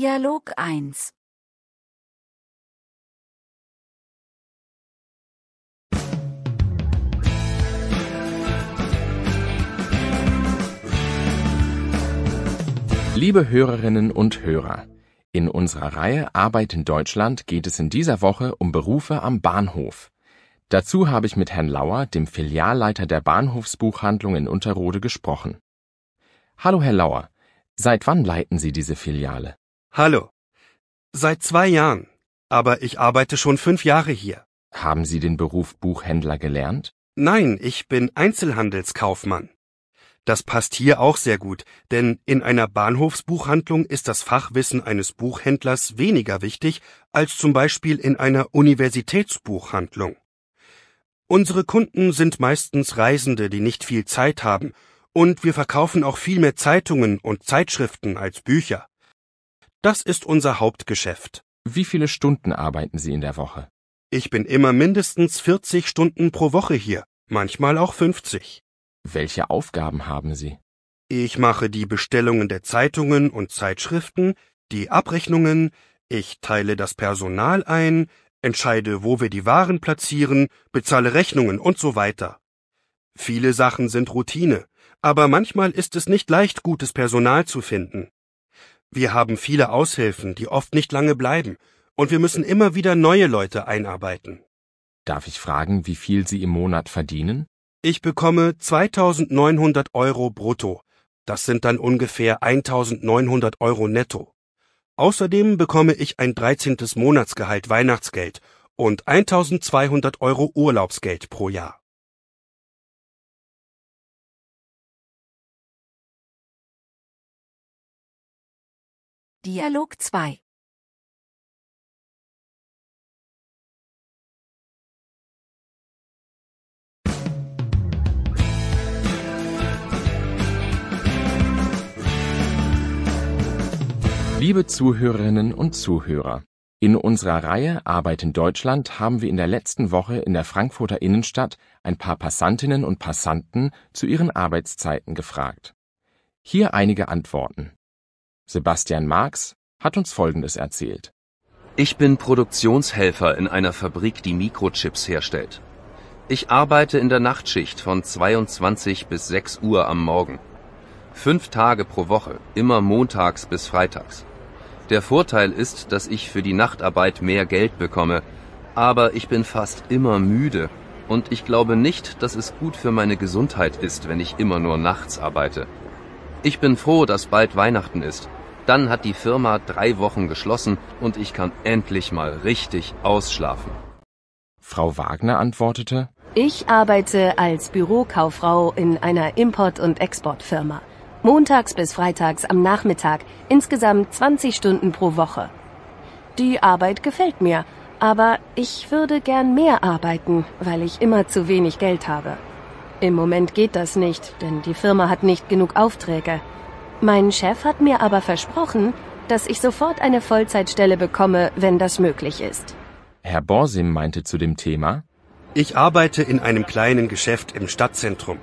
Dialog 1 Liebe Hörerinnen und Hörer, in unserer Reihe Arbeit in Deutschland geht es in dieser Woche um Berufe am Bahnhof. Dazu habe ich mit Herrn Lauer, dem Filialleiter der Bahnhofsbuchhandlung in Unterrode, gesprochen. Hallo, Herr Lauer. Seit wann leiten Sie diese Filiale? Hallo. Seit zwei Jahren, aber ich arbeite schon fünf Jahre hier. Haben Sie den Beruf Buchhändler gelernt? Nein, ich bin Einzelhandelskaufmann. Das passt hier auch sehr gut, denn in einer Bahnhofsbuchhandlung ist das Fachwissen eines Buchhändlers weniger wichtig als zum Beispiel in einer Universitätsbuchhandlung. Unsere Kunden sind meistens Reisende, die nicht viel Zeit haben, und wir verkaufen auch viel mehr Zeitungen und Zeitschriften als Bücher. Das ist unser Hauptgeschäft. Wie viele Stunden arbeiten Sie in der Woche? Ich bin immer mindestens 40 Stunden pro Woche hier, manchmal auch 50. Welche Aufgaben haben Sie? Ich mache die Bestellungen der Zeitungen und Zeitschriften, die Abrechnungen, ich teile das Personal ein, entscheide, wo wir die Waren platzieren, bezahle Rechnungen und so weiter. Viele Sachen sind Routine, aber manchmal ist es nicht leicht, gutes Personal zu finden. Wir haben viele Aushilfen, die oft nicht lange bleiben, und wir müssen immer wieder neue Leute einarbeiten. Darf ich fragen, wie viel Sie im Monat verdienen? Ich bekomme 2900 Euro brutto. Das sind dann ungefähr 1900 Euro netto. Außerdem bekomme ich ein 13. Monatsgehalt Weihnachtsgeld und 1200 Euro Urlaubsgeld pro Jahr. Dialog 2 Liebe Zuhörerinnen und Zuhörer, in unserer Reihe Arbeit in Deutschland haben wir in der letzten Woche in der Frankfurter Innenstadt ein paar Passantinnen und Passanten zu ihren Arbeitszeiten gefragt. Hier einige Antworten. Sebastian Marx hat uns Folgendes erzählt. Ich bin Produktionshelfer in einer Fabrik, die Mikrochips herstellt. Ich arbeite in der Nachtschicht von 22 bis 6 Uhr am Morgen. Fünf Tage pro Woche, immer montags bis freitags. Der Vorteil ist, dass ich für die Nachtarbeit mehr Geld bekomme, aber ich bin fast immer müde und ich glaube nicht, dass es gut für meine Gesundheit ist, wenn ich immer nur nachts arbeite. Ich bin froh, dass bald Weihnachten ist dann hat die Firma drei Wochen geschlossen und ich kann endlich mal richtig ausschlafen. Frau Wagner antwortete, ich arbeite als Bürokauffrau in einer Import- und Exportfirma. Montags bis Freitags am Nachmittag, insgesamt 20 Stunden pro Woche. Die Arbeit gefällt mir, aber ich würde gern mehr arbeiten, weil ich immer zu wenig Geld habe. Im Moment geht das nicht, denn die Firma hat nicht genug Aufträge. Mein Chef hat mir aber versprochen, dass ich sofort eine Vollzeitstelle bekomme, wenn das möglich ist. Herr Borsim meinte zu dem Thema, ich arbeite in einem kleinen Geschäft im Stadtzentrum.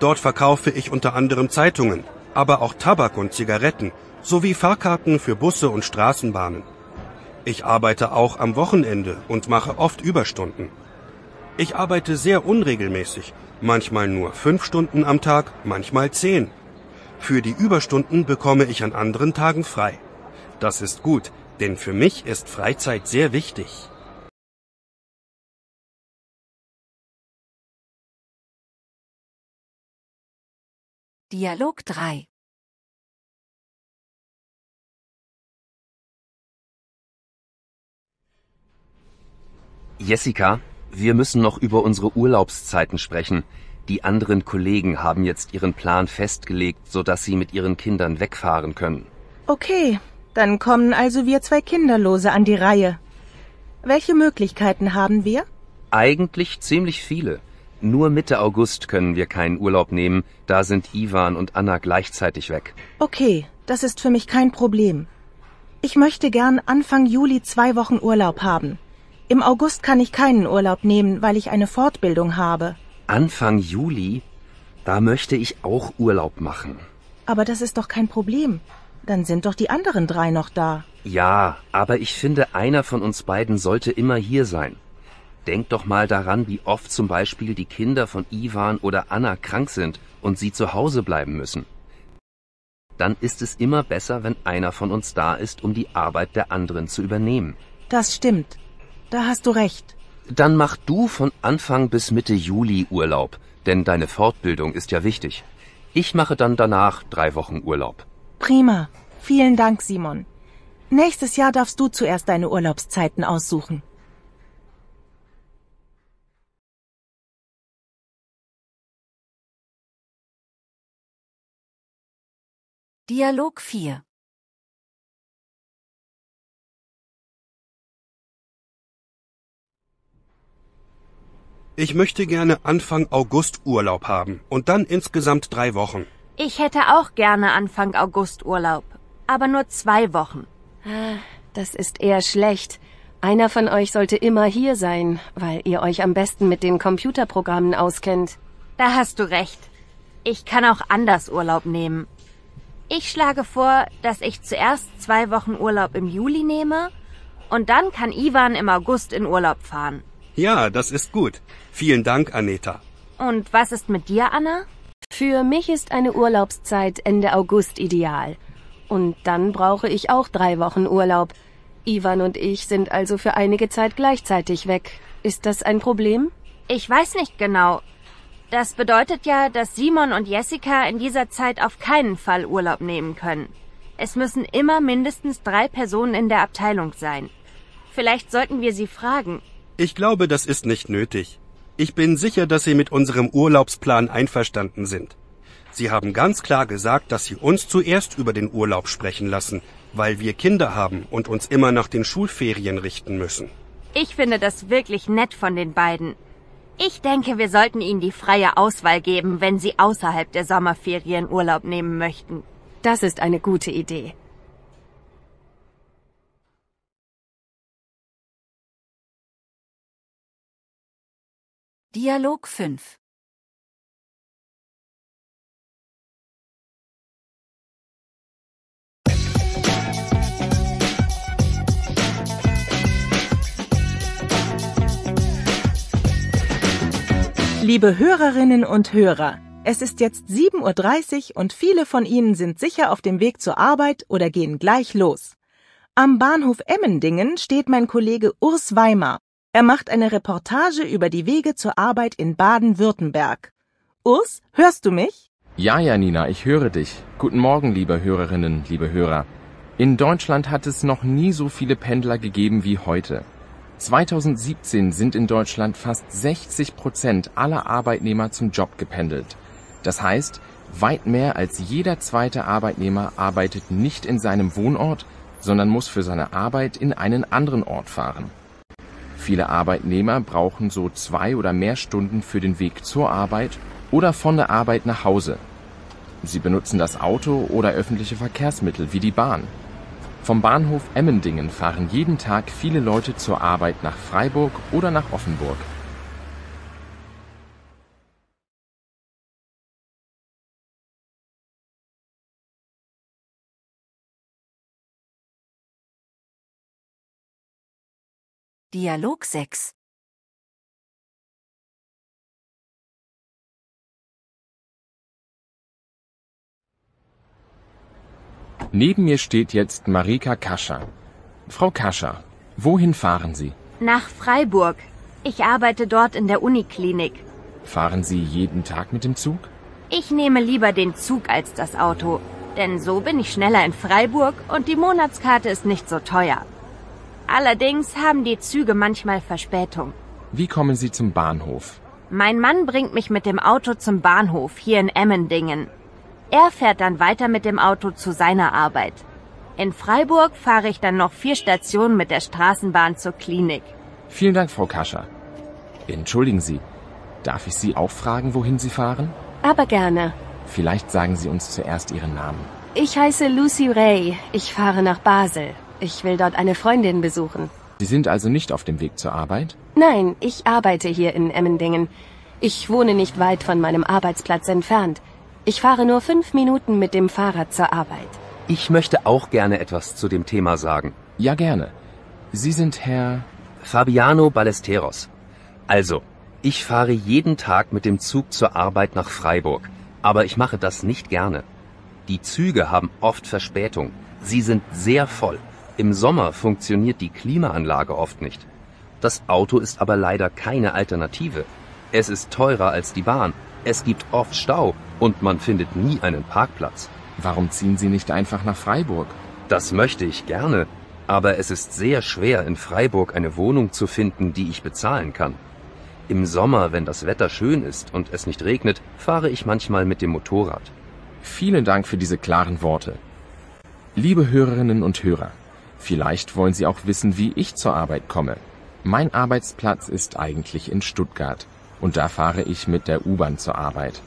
Dort verkaufe ich unter anderem Zeitungen, aber auch Tabak und Zigaretten sowie Fahrkarten für Busse und Straßenbahnen. Ich arbeite auch am Wochenende und mache oft Überstunden. Ich arbeite sehr unregelmäßig, manchmal nur fünf Stunden am Tag, manchmal zehn. Für die Überstunden bekomme ich an anderen Tagen frei. Das ist gut, denn für mich ist Freizeit sehr wichtig. Dialog 3 Jessica, wir müssen noch über unsere Urlaubszeiten sprechen. Die anderen Kollegen haben jetzt ihren Plan festgelegt, sodass sie mit ihren Kindern wegfahren können. Okay, dann kommen also wir zwei Kinderlose an die Reihe. Welche Möglichkeiten haben wir? Eigentlich ziemlich viele. Nur Mitte August können wir keinen Urlaub nehmen, da sind Ivan und Anna gleichzeitig weg. Okay, das ist für mich kein Problem. Ich möchte gern Anfang Juli zwei Wochen Urlaub haben. Im August kann ich keinen Urlaub nehmen, weil ich eine Fortbildung habe. Anfang Juli, da möchte ich auch Urlaub machen. Aber das ist doch kein Problem. Dann sind doch die anderen drei noch da. Ja, aber ich finde, einer von uns beiden sollte immer hier sein. Denk doch mal daran, wie oft zum Beispiel die Kinder von Ivan oder Anna krank sind und sie zu Hause bleiben müssen. Dann ist es immer besser, wenn einer von uns da ist, um die Arbeit der anderen zu übernehmen. Das stimmt. Da hast du recht. Dann mach du von Anfang bis Mitte Juli Urlaub, denn deine Fortbildung ist ja wichtig. Ich mache dann danach drei Wochen Urlaub. Prima. Vielen Dank, Simon. Nächstes Jahr darfst du zuerst deine Urlaubszeiten aussuchen. Dialog 4 Ich möchte gerne Anfang August Urlaub haben und dann insgesamt drei Wochen. Ich hätte auch gerne Anfang August Urlaub, aber nur zwei Wochen. Ah, das ist eher schlecht. Einer von euch sollte immer hier sein, weil ihr euch am besten mit den Computerprogrammen auskennt. Da hast du recht. Ich kann auch anders Urlaub nehmen. Ich schlage vor, dass ich zuerst zwei Wochen Urlaub im Juli nehme und dann kann Ivan im August in Urlaub fahren. Ja, das ist gut. Vielen Dank, Aneta. Und was ist mit dir, Anna? Für mich ist eine Urlaubszeit Ende August ideal. Und dann brauche ich auch drei Wochen Urlaub. Ivan und ich sind also für einige Zeit gleichzeitig weg. Ist das ein Problem? Ich weiß nicht genau. Das bedeutet ja, dass Simon und Jessica in dieser Zeit auf keinen Fall Urlaub nehmen können. Es müssen immer mindestens drei Personen in der Abteilung sein. Vielleicht sollten wir sie fragen, ich glaube, das ist nicht nötig. Ich bin sicher, dass Sie mit unserem Urlaubsplan einverstanden sind. Sie haben ganz klar gesagt, dass Sie uns zuerst über den Urlaub sprechen lassen, weil wir Kinder haben und uns immer nach den Schulferien richten müssen. Ich finde das wirklich nett von den beiden. Ich denke, wir sollten Ihnen die freie Auswahl geben, wenn Sie außerhalb der Sommerferien Urlaub nehmen möchten. Das ist eine gute Idee. Dialog 5 Liebe Hörerinnen und Hörer, es ist jetzt 7.30 Uhr und viele von Ihnen sind sicher auf dem Weg zur Arbeit oder gehen gleich los. Am Bahnhof Emmendingen steht mein Kollege Urs Weimar er macht eine Reportage über die Wege zur Arbeit in Baden-Württemberg. Urs, hörst du mich? Ja, ja, Nina, ich höre dich. Guten Morgen, liebe Hörerinnen, liebe Hörer. In Deutschland hat es noch nie so viele Pendler gegeben wie heute. 2017 sind in Deutschland fast 60 Prozent aller Arbeitnehmer zum Job gependelt. Das heißt, weit mehr als jeder zweite Arbeitnehmer arbeitet nicht in seinem Wohnort, sondern muss für seine Arbeit in einen anderen Ort fahren. Viele Arbeitnehmer brauchen so zwei oder mehr Stunden für den Weg zur Arbeit oder von der Arbeit nach Hause. Sie benutzen das Auto oder öffentliche Verkehrsmittel wie die Bahn. Vom Bahnhof Emmendingen fahren jeden Tag viele Leute zur Arbeit nach Freiburg oder nach Offenburg. Dialog 6 Neben mir steht jetzt Marika Kascher. Frau Kascher, wohin fahren Sie? Nach Freiburg. Ich arbeite dort in der Uniklinik. Fahren Sie jeden Tag mit dem Zug? Ich nehme lieber den Zug als das Auto, denn so bin ich schneller in Freiburg und die Monatskarte ist nicht so teuer. Allerdings haben die Züge manchmal Verspätung. Wie kommen Sie zum Bahnhof? Mein Mann bringt mich mit dem Auto zum Bahnhof hier in Emmendingen. Er fährt dann weiter mit dem Auto zu seiner Arbeit. In Freiburg fahre ich dann noch vier Stationen mit der Straßenbahn zur Klinik. Vielen Dank, Frau Kascher. Entschuldigen Sie, darf ich Sie auch fragen, wohin Sie fahren? Aber gerne. Vielleicht sagen Sie uns zuerst Ihren Namen. Ich heiße Lucy Ray. Ich fahre nach Basel. Ich will dort eine Freundin besuchen. Sie sind also nicht auf dem Weg zur Arbeit? Nein, ich arbeite hier in Emmendingen. Ich wohne nicht weit von meinem Arbeitsplatz entfernt. Ich fahre nur fünf Minuten mit dem Fahrrad zur Arbeit. Ich möchte auch gerne etwas zu dem Thema sagen. Ja, gerne. Sie sind Herr... Fabiano Ballesteros. Also, ich fahre jeden Tag mit dem Zug zur Arbeit nach Freiburg. Aber ich mache das nicht gerne. Die Züge haben oft Verspätung. Sie sind sehr voll. Im Sommer funktioniert die Klimaanlage oft nicht. Das Auto ist aber leider keine Alternative. Es ist teurer als die Bahn, es gibt oft Stau und man findet nie einen Parkplatz. Warum ziehen Sie nicht einfach nach Freiburg? Das möchte ich gerne, aber es ist sehr schwer, in Freiburg eine Wohnung zu finden, die ich bezahlen kann. Im Sommer, wenn das Wetter schön ist und es nicht regnet, fahre ich manchmal mit dem Motorrad. Vielen Dank für diese klaren Worte. Liebe Hörerinnen und Hörer, Vielleicht wollen Sie auch wissen, wie ich zur Arbeit komme. Mein Arbeitsplatz ist eigentlich in Stuttgart und da fahre ich mit der U-Bahn zur Arbeit.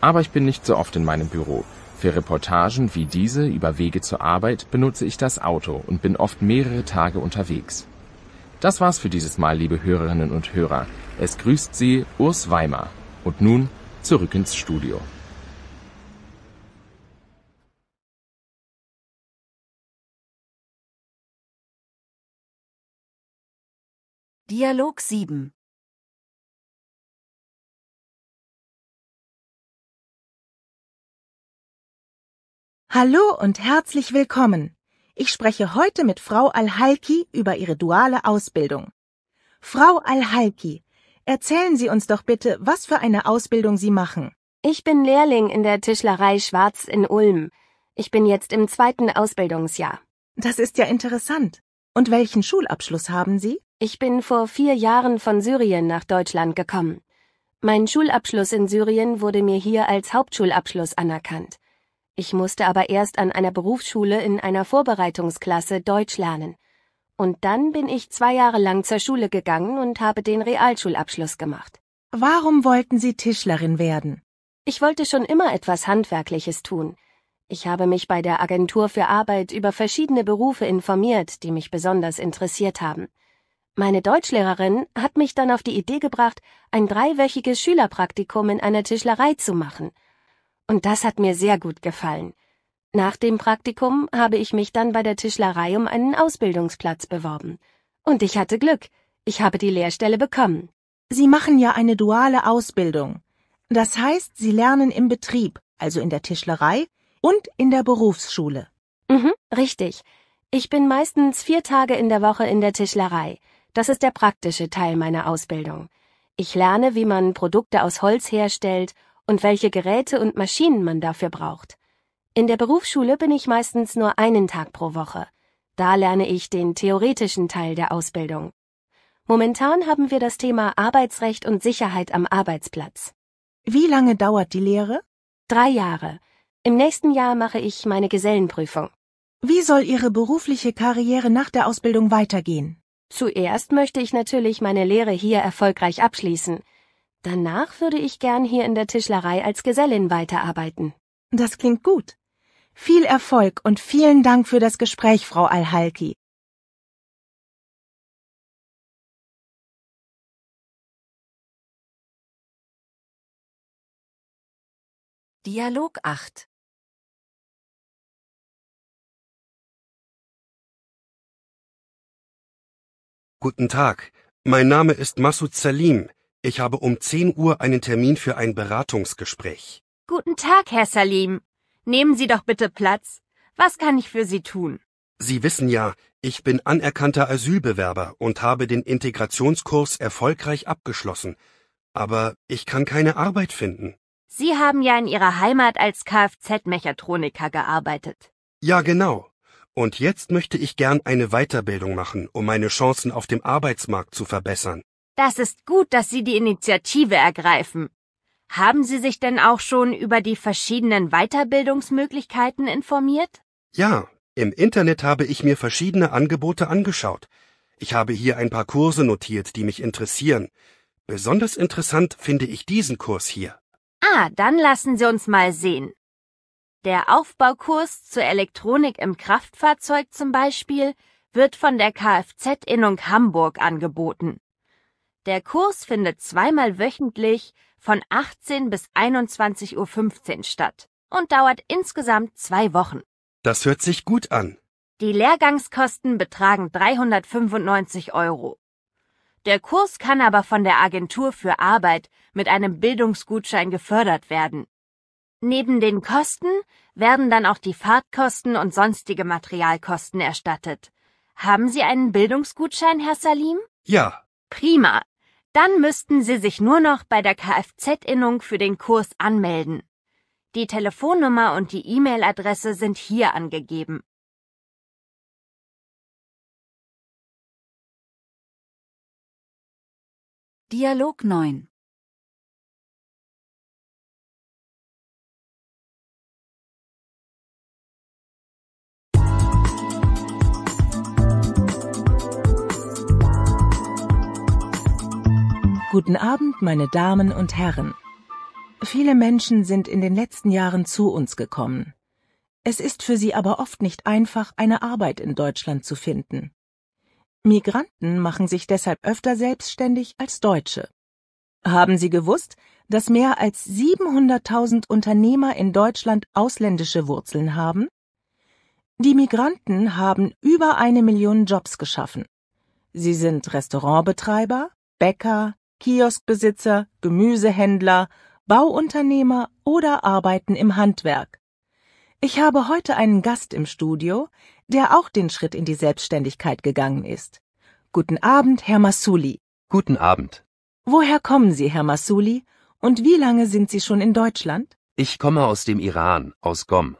Aber ich bin nicht so oft in meinem Büro. Für Reportagen wie diese über Wege zur Arbeit benutze ich das Auto und bin oft mehrere Tage unterwegs. Das war's für dieses Mal, liebe Hörerinnen und Hörer. Es grüßt Sie Urs Weimar. Und nun zurück ins Studio. Dialog 7 Hallo und herzlich willkommen. Ich spreche heute mit Frau Alhalki über ihre duale Ausbildung. Frau Alhalki, erzählen Sie uns doch bitte, was für eine Ausbildung Sie machen. Ich bin Lehrling in der Tischlerei Schwarz in Ulm. Ich bin jetzt im zweiten Ausbildungsjahr. Das ist ja interessant. Und welchen Schulabschluss haben Sie? Ich bin vor vier Jahren von Syrien nach Deutschland gekommen. Mein Schulabschluss in Syrien wurde mir hier als Hauptschulabschluss anerkannt. Ich musste aber erst an einer Berufsschule in einer Vorbereitungsklasse Deutsch lernen. Und dann bin ich zwei Jahre lang zur Schule gegangen und habe den Realschulabschluss gemacht. Warum wollten Sie Tischlerin werden? Ich wollte schon immer etwas Handwerkliches tun. Ich habe mich bei der Agentur für Arbeit über verschiedene Berufe informiert, die mich besonders interessiert haben. Meine Deutschlehrerin hat mich dann auf die Idee gebracht, ein dreiwöchiges Schülerpraktikum in einer Tischlerei zu machen. Und das hat mir sehr gut gefallen. Nach dem Praktikum habe ich mich dann bei der Tischlerei um einen Ausbildungsplatz beworben. Und ich hatte Glück. Ich habe die Lehrstelle bekommen. Sie machen ja eine duale Ausbildung. Das heißt, Sie lernen im Betrieb, also in der Tischlerei und in der Berufsschule. Mhm, richtig. Ich bin meistens vier Tage in der Woche in der Tischlerei. Das ist der praktische Teil meiner Ausbildung. Ich lerne, wie man Produkte aus Holz herstellt und welche Geräte und Maschinen man dafür braucht. In der Berufsschule bin ich meistens nur einen Tag pro Woche. Da lerne ich den theoretischen Teil der Ausbildung. Momentan haben wir das Thema Arbeitsrecht und Sicherheit am Arbeitsplatz. Wie lange dauert die Lehre? Drei Jahre. Im nächsten Jahr mache ich meine Gesellenprüfung. Wie soll Ihre berufliche Karriere nach der Ausbildung weitergehen? Zuerst möchte ich natürlich meine Lehre hier erfolgreich abschließen. Danach würde ich gern hier in der Tischlerei als Gesellin weiterarbeiten. Das klingt gut. Viel Erfolg und vielen Dank für das Gespräch, Frau Alhalki. Dialog 8 Guten Tag, mein Name ist Masud Salim. Ich habe um 10 Uhr einen Termin für ein Beratungsgespräch. Guten Tag, Herr Salim. Nehmen Sie doch bitte Platz. Was kann ich für Sie tun? Sie wissen ja, ich bin anerkannter Asylbewerber und habe den Integrationskurs erfolgreich abgeschlossen. Aber ich kann keine Arbeit finden. Sie haben ja in Ihrer Heimat als Kfz-Mechatroniker gearbeitet. Ja, genau. Und jetzt möchte ich gern eine Weiterbildung machen, um meine Chancen auf dem Arbeitsmarkt zu verbessern. Das ist gut, dass Sie die Initiative ergreifen. Haben Sie sich denn auch schon über die verschiedenen Weiterbildungsmöglichkeiten informiert? Ja, im Internet habe ich mir verschiedene Angebote angeschaut. Ich habe hier ein paar Kurse notiert, die mich interessieren. Besonders interessant finde ich diesen Kurs hier. Ah, dann lassen Sie uns mal sehen. Der Aufbaukurs zur Elektronik im Kraftfahrzeug zum Beispiel wird von der Kfz Innung Hamburg angeboten. Der Kurs findet zweimal wöchentlich von 18 bis 21.15 Uhr statt und dauert insgesamt zwei Wochen. Das hört sich gut an. Die Lehrgangskosten betragen 395 Euro. Der Kurs kann aber von der Agentur für Arbeit mit einem Bildungsgutschein gefördert werden. Neben den Kosten werden dann auch die Fahrtkosten und sonstige Materialkosten erstattet. Haben Sie einen Bildungsgutschein, Herr Salim? Ja. Prima. Dann müssten Sie sich nur noch bei der Kfz-Innung für den Kurs anmelden. Die Telefonnummer und die E-Mail-Adresse sind hier angegeben. Dialog 9 Guten Abend, meine Damen und Herren. Viele Menschen sind in den letzten Jahren zu uns gekommen. Es ist für sie aber oft nicht einfach, eine Arbeit in Deutschland zu finden. Migranten machen sich deshalb öfter selbstständig als Deutsche. Haben Sie gewusst, dass mehr als 700.000 Unternehmer in Deutschland ausländische Wurzeln haben? Die Migranten haben über eine Million Jobs geschaffen. Sie sind Restaurantbetreiber, Bäcker, Kioskbesitzer, Gemüsehändler, Bauunternehmer oder arbeiten im Handwerk. Ich habe heute einen Gast im Studio, der auch den Schritt in die Selbstständigkeit gegangen ist. Guten Abend, Herr Massouli. Guten Abend. Woher kommen Sie, Herr Massouli, und wie lange sind Sie schon in Deutschland? Ich komme aus dem Iran, aus Gom.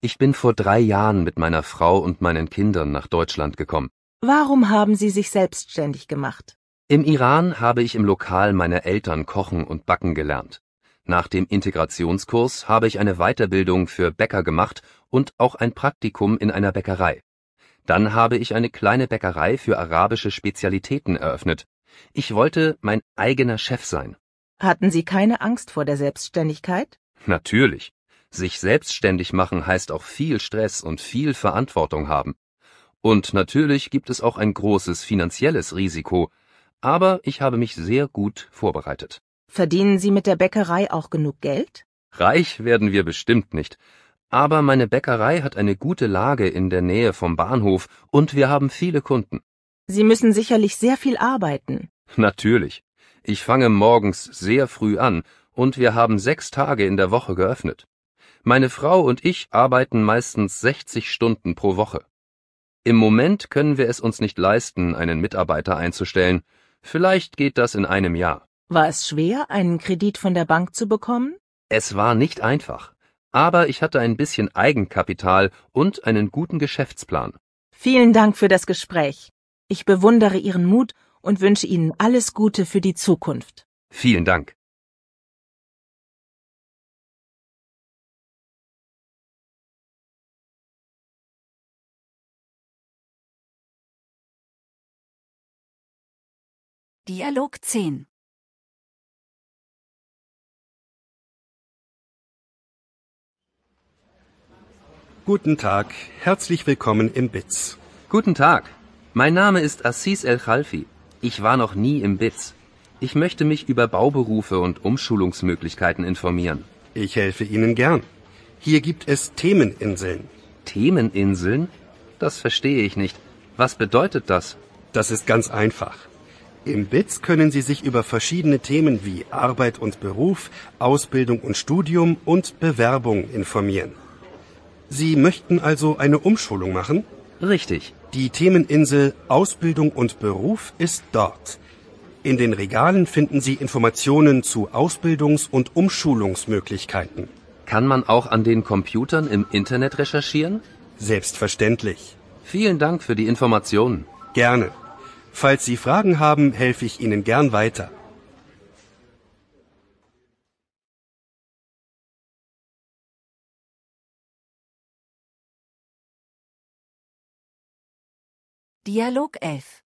Ich bin vor drei Jahren mit meiner Frau und meinen Kindern nach Deutschland gekommen. Warum haben Sie sich selbstständig gemacht? Im Iran habe ich im Lokal meiner Eltern kochen und backen gelernt. Nach dem Integrationskurs habe ich eine Weiterbildung für Bäcker gemacht und auch ein Praktikum in einer Bäckerei. Dann habe ich eine kleine Bäckerei für arabische Spezialitäten eröffnet. Ich wollte mein eigener Chef sein. Hatten Sie keine Angst vor der Selbstständigkeit? Natürlich. Sich selbstständig machen heißt auch viel Stress und viel Verantwortung haben. Und natürlich gibt es auch ein großes finanzielles Risiko, aber ich habe mich sehr gut vorbereitet. Verdienen Sie mit der Bäckerei auch genug Geld? Reich werden wir bestimmt nicht. Aber meine Bäckerei hat eine gute Lage in der Nähe vom Bahnhof und wir haben viele Kunden. Sie müssen sicherlich sehr viel arbeiten. Natürlich. Ich fange morgens sehr früh an und wir haben sechs Tage in der Woche geöffnet. Meine Frau und ich arbeiten meistens 60 Stunden pro Woche. Im Moment können wir es uns nicht leisten, einen Mitarbeiter einzustellen. Vielleicht geht das in einem Jahr. War es schwer, einen Kredit von der Bank zu bekommen? Es war nicht einfach. Aber ich hatte ein bisschen Eigenkapital und einen guten Geschäftsplan. Vielen Dank für das Gespräch. Ich bewundere Ihren Mut und wünsche Ihnen alles Gute für die Zukunft. Vielen Dank. Dialog 10 Guten Tag, herzlich willkommen im BITS. Guten Tag, mein Name ist Assis El Khalfi. Ich war noch nie im BITS. Ich möchte mich über Bauberufe und Umschulungsmöglichkeiten informieren. Ich helfe Ihnen gern. Hier gibt es Themeninseln. Themeninseln? Das verstehe ich nicht. Was bedeutet das? Das ist ganz einfach. Im BITS können Sie sich über verschiedene Themen wie Arbeit und Beruf, Ausbildung und Studium und Bewerbung informieren. Sie möchten also eine Umschulung machen? Richtig. Die Themeninsel Ausbildung und Beruf ist dort. In den Regalen finden Sie Informationen zu Ausbildungs- und Umschulungsmöglichkeiten. Kann man auch an den Computern im Internet recherchieren? Selbstverständlich. Vielen Dank für die Informationen. Gerne. Falls Sie Fragen haben, helfe ich Ihnen gern weiter. Dialog 11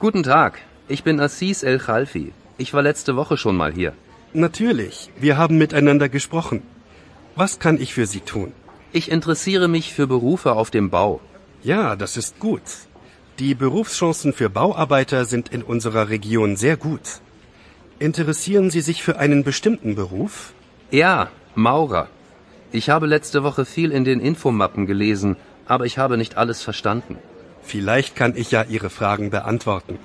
Guten Tag, ich bin Assis El Khalfi. Ich war letzte Woche schon mal hier. Natürlich, wir haben miteinander gesprochen. Was kann ich für Sie tun? Ich interessiere mich für Berufe auf dem Bau. Ja, das ist gut. Die Berufschancen für Bauarbeiter sind in unserer Region sehr gut. Interessieren Sie sich für einen bestimmten Beruf? Ja, Maurer. Ich habe letzte Woche viel in den Infomappen gelesen, aber ich habe nicht alles verstanden. Vielleicht kann ich ja Ihre Fragen beantworten.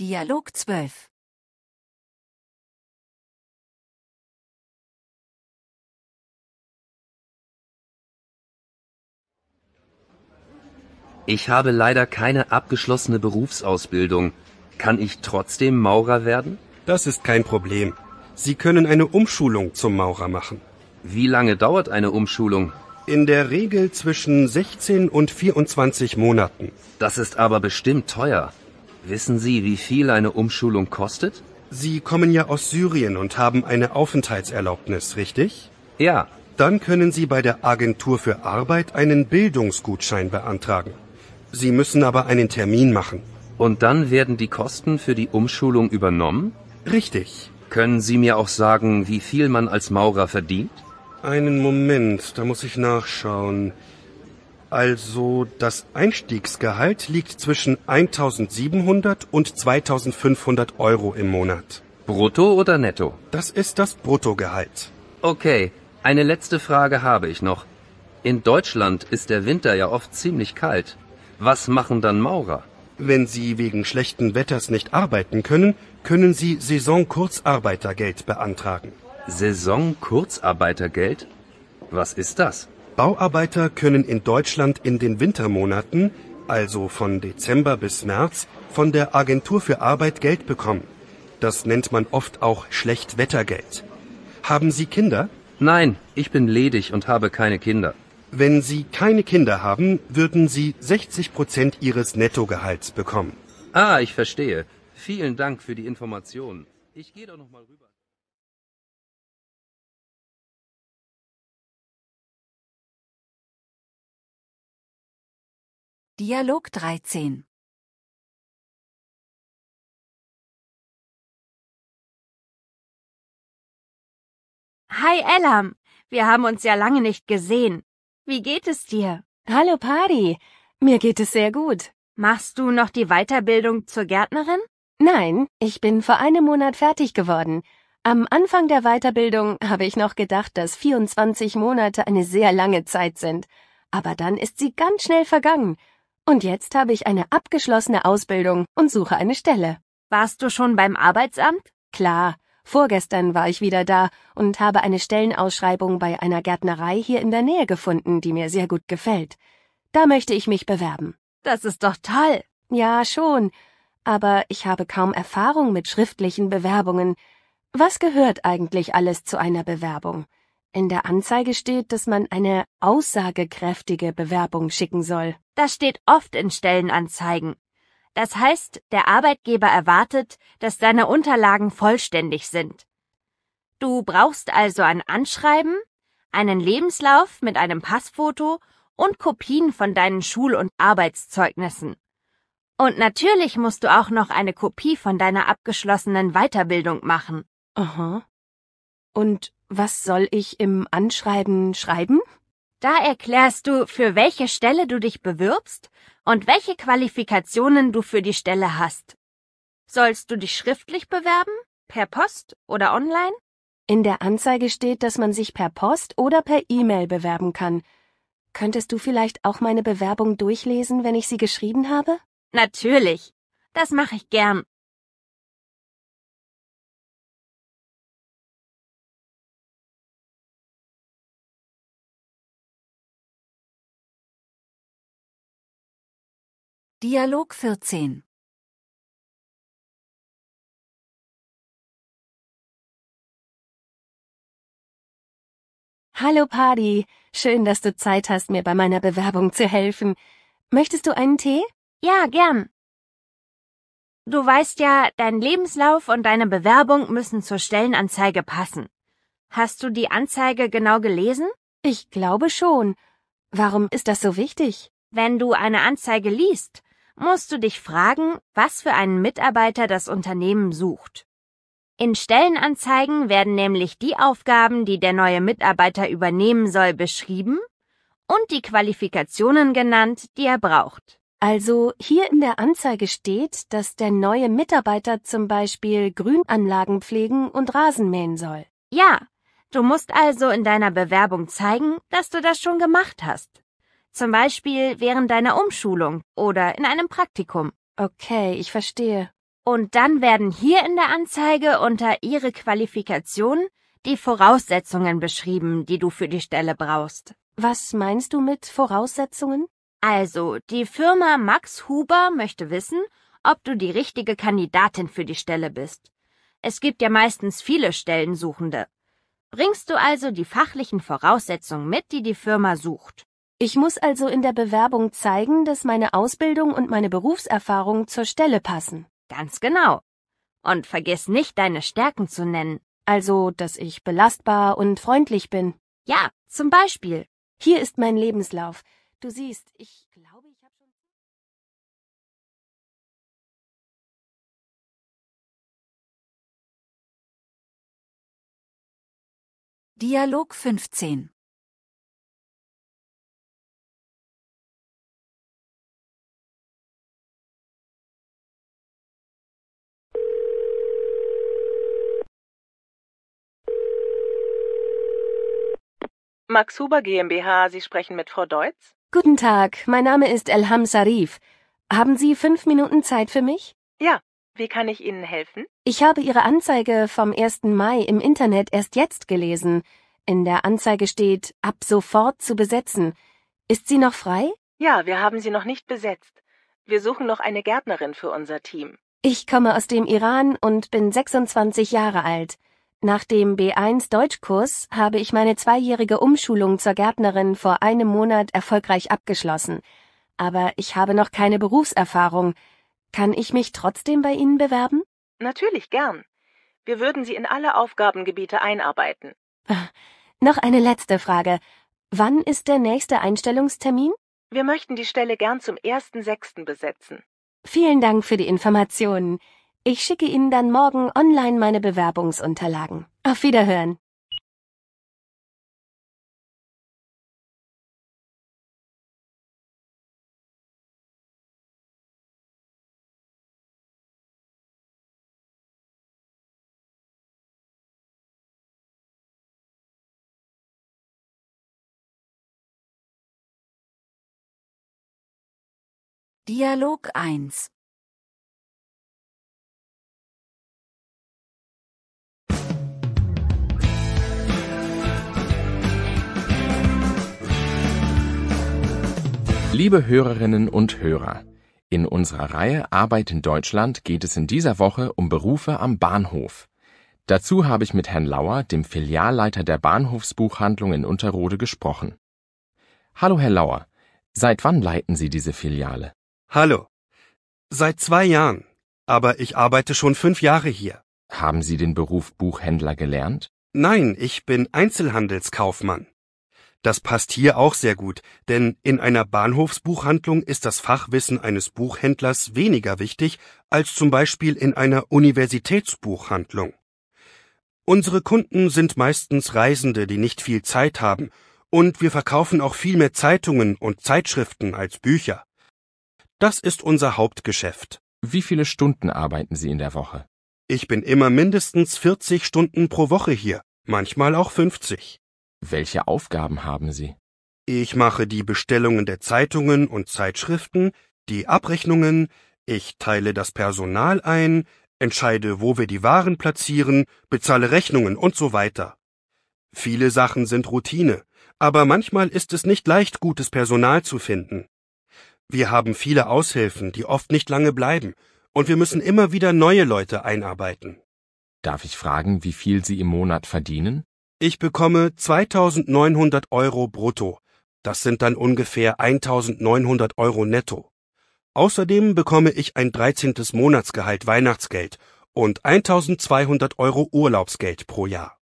Dialog 12 Ich habe leider keine abgeschlossene Berufsausbildung. Kann ich trotzdem Maurer werden? Das ist kein Problem. Sie können eine Umschulung zum Maurer machen. Wie lange dauert eine Umschulung? In der Regel zwischen 16 und 24 Monaten. Das ist aber bestimmt teuer. Wissen Sie, wie viel eine Umschulung kostet? Sie kommen ja aus Syrien und haben eine Aufenthaltserlaubnis, richtig? Ja. Dann können Sie bei der Agentur für Arbeit einen Bildungsgutschein beantragen. Sie müssen aber einen Termin machen. Und dann werden die Kosten für die Umschulung übernommen? Richtig. Können Sie mir auch sagen, wie viel man als Maurer verdient? Einen Moment, da muss ich nachschauen. Also das Einstiegsgehalt liegt zwischen 1700 und 2500 Euro im Monat. Brutto oder netto? Das ist das Bruttogehalt. Okay, eine letzte Frage habe ich noch. In Deutschland ist der Winter ja oft ziemlich kalt. Was machen dann Maurer? Wenn sie wegen schlechten Wetters nicht arbeiten können, können sie Saisonkurzarbeitergeld beantragen. Saisonkurzarbeitergeld? Was ist das? Bauarbeiter können in Deutschland in den Wintermonaten, also von Dezember bis März, von der Agentur für Arbeit Geld bekommen. Das nennt man oft auch Schlechtwettergeld. Haben Sie Kinder? Nein, ich bin ledig und habe keine Kinder. Wenn Sie keine Kinder haben, würden Sie 60 Prozent Ihres Nettogehalts bekommen. Ah, ich verstehe. Vielen Dank für die Information. Ich gehe doch noch mal rüber. Dialog 13 Hi Elam, wir haben uns ja lange nicht gesehen. Wie geht es dir? Hallo Padi, mir geht es sehr gut. Machst du noch die Weiterbildung zur Gärtnerin? Nein, ich bin vor einem Monat fertig geworden. Am Anfang der Weiterbildung habe ich noch gedacht, dass 24 Monate eine sehr lange Zeit sind. Aber dann ist sie ganz schnell vergangen. Und jetzt habe ich eine abgeschlossene Ausbildung und suche eine Stelle. Warst du schon beim Arbeitsamt? Klar. Vorgestern war ich wieder da und habe eine Stellenausschreibung bei einer Gärtnerei hier in der Nähe gefunden, die mir sehr gut gefällt. Da möchte ich mich bewerben. Das ist doch toll. Ja, schon. Aber ich habe kaum Erfahrung mit schriftlichen Bewerbungen. Was gehört eigentlich alles zu einer Bewerbung? In der Anzeige steht, dass man eine aussagekräftige Bewerbung schicken soll. Das steht oft in Stellenanzeigen. Das heißt, der Arbeitgeber erwartet, dass deine Unterlagen vollständig sind. Du brauchst also ein Anschreiben, einen Lebenslauf mit einem Passfoto und Kopien von deinen Schul- und Arbeitszeugnissen. Und natürlich musst du auch noch eine Kopie von deiner abgeschlossenen Weiterbildung machen. Aha. Und was soll ich im Anschreiben schreiben? Da erklärst du, für welche Stelle du dich bewirbst und welche Qualifikationen du für die Stelle hast. Sollst du dich schriftlich bewerben? Per Post oder online? In der Anzeige steht, dass man sich per Post oder per E-Mail bewerben kann. Könntest du vielleicht auch meine Bewerbung durchlesen, wenn ich sie geschrieben habe? Natürlich. Das mache ich gern. Dialog 14 Hallo Paddy, schön, dass du Zeit hast, mir bei meiner Bewerbung zu helfen. Möchtest du einen Tee? Ja, gern. Du weißt ja, dein Lebenslauf und deine Bewerbung müssen zur Stellenanzeige passen. Hast du die Anzeige genau gelesen? Ich glaube schon. Warum ist das so wichtig? Wenn du eine Anzeige liest, musst du dich fragen, was für einen Mitarbeiter das Unternehmen sucht. In Stellenanzeigen werden nämlich die Aufgaben, die der neue Mitarbeiter übernehmen soll, beschrieben und die Qualifikationen genannt, die er braucht. Also hier in der Anzeige steht, dass der neue Mitarbeiter zum Beispiel Grünanlagen pflegen und Rasen mähen soll. Ja, du musst also in deiner Bewerbung zeigen, dass du das schon gemacht hast. Zum Beispiel während deiner Umschulung oder in einem Praktikum. Okay, ich verstehe. Und dann werden hier in der Anzeige unter Ihre Qualifikation die Voraussetzungen beschrieben, die du für die Stelle brauchst. Was meinst du mit Voraussetzungen? Also, die Firma Max Huber möchte wissen, ob du die richtige Kandidatin für die Stelle bist. Es gibt ja meistens viele Stellensuchende. Bringst du also die fachlichen Voraussetzungen mit, die die Firma sucht. Ich muss also in der Bewerbung zeigen, dass meine Ausbildung und meine Berufserfahrung zur Stelle passen. Ganz genau. Und vergiss nicht, deine Stärken zu nennen. Also, dass ich belastbar und freundlich bin. Ja, zum Beispiel. Hier ist mein Lebenslauf. Du siehst, ich glaube, ich habe schon. Dialog 15 Max Huber GmbH, Sie sprechen mit Frau Deutz? Guten Tag, mein Name ist Elham Sarif. Haben Sie fünf Minuten Zeit für mich? Ja, wie kann ich Ihnen helfen? Ich habe Ihre Anzeige vom 1. Mai im Internet erst jetzt gelesen. In der Anzeige steht, ab sofort zu besetzen. Ist sie noch frei? Ja, wir haben sie noch nicht besetzt. Wir suchen noch eine Gärtnerin für unser Team. Ich komme aus dem Iran und bin 26 Jahre alt. Nach dem B1-Deutschkurs habe ich meine zweijährige Umschulung zur Gärtnerin vor einem Monat erfolgreich abgeschlossen. Aber ich habe noch keine Berufserfahrung. Kann ich mich trotzdem bei Ihnen bewerben? Natürlich gern. Wir würden Sie in alle Aufgabengebiete einarbeiten. Noch eine letzte Frage. Wann ist der nächste Einstellungstermin? Wir möchten die Stelle gern zum 1.6. besetzen. Vielen Dank für die Informationen. Ich schicke Ihnen dann morgen online meine Bewerbungsunterlagen. Auf Wiederhören. Dialog 1 Liebe Hörerinnen und Hörer, in unserer Reihe Arbeit in Deutschland geht es in dieser Woche um Berufe am Bahnhof. Dazu habe ich mit Herrn Lauer, dem Filialleiter der Bahnhofsbuchhandlung in Unterrode, gesprochen. Hallo, Herr Lauer. Seit wann leiten Sie diese Filiale? Hallo. Seit zwei Jahren. Aber ich arbeite schon fünf Jahre hier. Haben Sie den Beruf Buchhändler gelernt? Nein, ich bin Einzelhandelskaufmann. Das passt hier auch sehr gut, denn in einer Bahnhofsbuchhandlung ist das Fachwissen eines Buchhändlers weniger wichtig als zum Beispiel in einer Universitätsbuchhandlung. Unsere Kunden sind meistens Reisende, die nicht viel Zeit haben, und wir verkaufen auch viel mehr Zeitungen und Zeitschriften als Bücher. Das ist unser Hauptgeschäft. Wie viele Stunden arbeiten Sie in der Woche? Ich bin immer mindestens 40 Stunden pro Woche hier, manchmal auch 50. Welche Aufgaben haben Sie? Ich mache die Bestellungen der Zeitungen und Zeitschriften, die Abrechnungen, ich teile das Personal ein, entscheide, wo wir die Waren platzieren, bezahle Rechnungen und so weiter. Viele Sachen sind Routine, aber manchmal ist es nicht leicht, gutes Personal zu finden. Wir haben viele Aushilfen, die oft nicht lange bleiben, und wir müssen immer wieder neue Leute einarbeiten. Darf ich fragen, wie viel Sie im Monat verdienen? Ich bekomme 2900 Euro brutto. Das sind dann ungefähr 1900 Euro netto. Außerdem bekomme ich ein 13. Monatsgehalt Weihnachtsgeld und 1200 Euro Urlaubsgeld pro Jahr.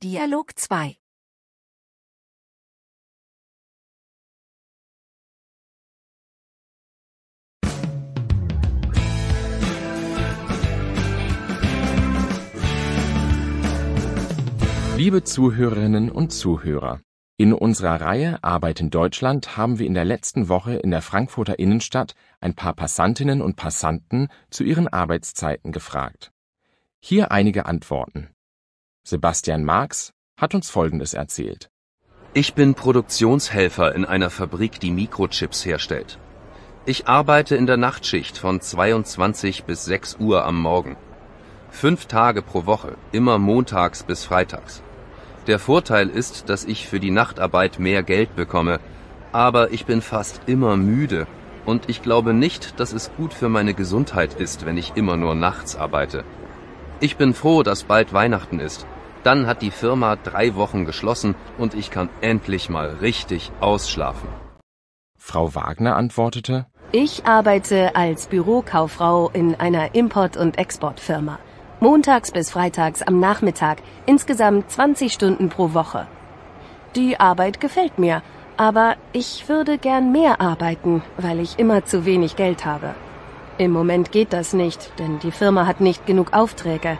Dialog 2 Liebe Zuhörerinnen und Zuhörer, in unserer Reihe Arbeit in Deutschland haben wir in der letzten Woche in der Frankfurter Innenstadt ein paar Passantinnen und Passanten zu ihren Arbeitszeiten gefragt. Hier einige Antworten. Sebastian Marx hat uns Folgendes erzählt. Ich bin Produktionshelfer in einer Fabrik, die Mikrochips herstellt. Ich arbeite in der Nachtschicht von 22 bis 6 Uhr am Morgen. Fünf Tage pro Woche, immer montags bis freitags. Der Vorteil ist, dass ich für die Nachtarbeit mehr Geld bekomme. Aber ich bin fast immer müde. Und ich glaube nicht, dass es gut für meine Gesundheit ist, wenn ich immer nur nachts arbeite. Ich bin froh, dass bald Weihnachten ist. Dann hat die Firma drei Wochen geschlossen und ich kann endlich mal richtig ausschlafen. Frau Wagner antwortete, ich arbeite als Bürokauffrau in einer Import- und Exportfirma. Montags bis Freitags am Nachmittag, insgesamt 20 Stunden pro Woche. Die Arbeit gefällt mir, aber ich würde gern mehr arbeiten, weil ich immer zu wenig Geld habe. Im Moment geht das nicht, denn die Firma hat nicht genug Aufträge.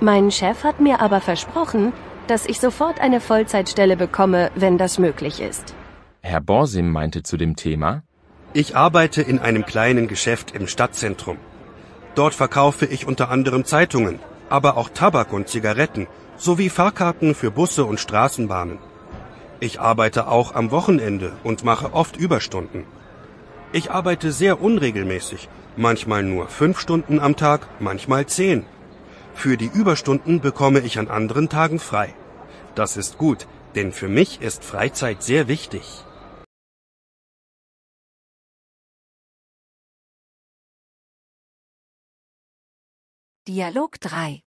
Mein Chef hat mir aber versprochen, dass ich sofort eine Vollzeitstelle bekomme, wenn das möglich ist. Herr Borsim meinte zu dem Thema, ich arbeite in einem kleinen Geschäft im Stadtzentrum. Dort verkaufe ich unter anderem Zeitungen, aber auch Tabak und Zigaretten sowie Fahrkarten für Busse und Straßenbahnen. Ich arbeite auch am Wochenende und mache oft Überstunden. Ich arbeite sehr unregelmäßig, manchmal nur fünf Stunden am Tag, manchmal zehn. Für die Überstunden bekomme ich an anderen Tagen frei. Das ist gut, denn für mich ist Freizeit sehr wichtig. Dialog 3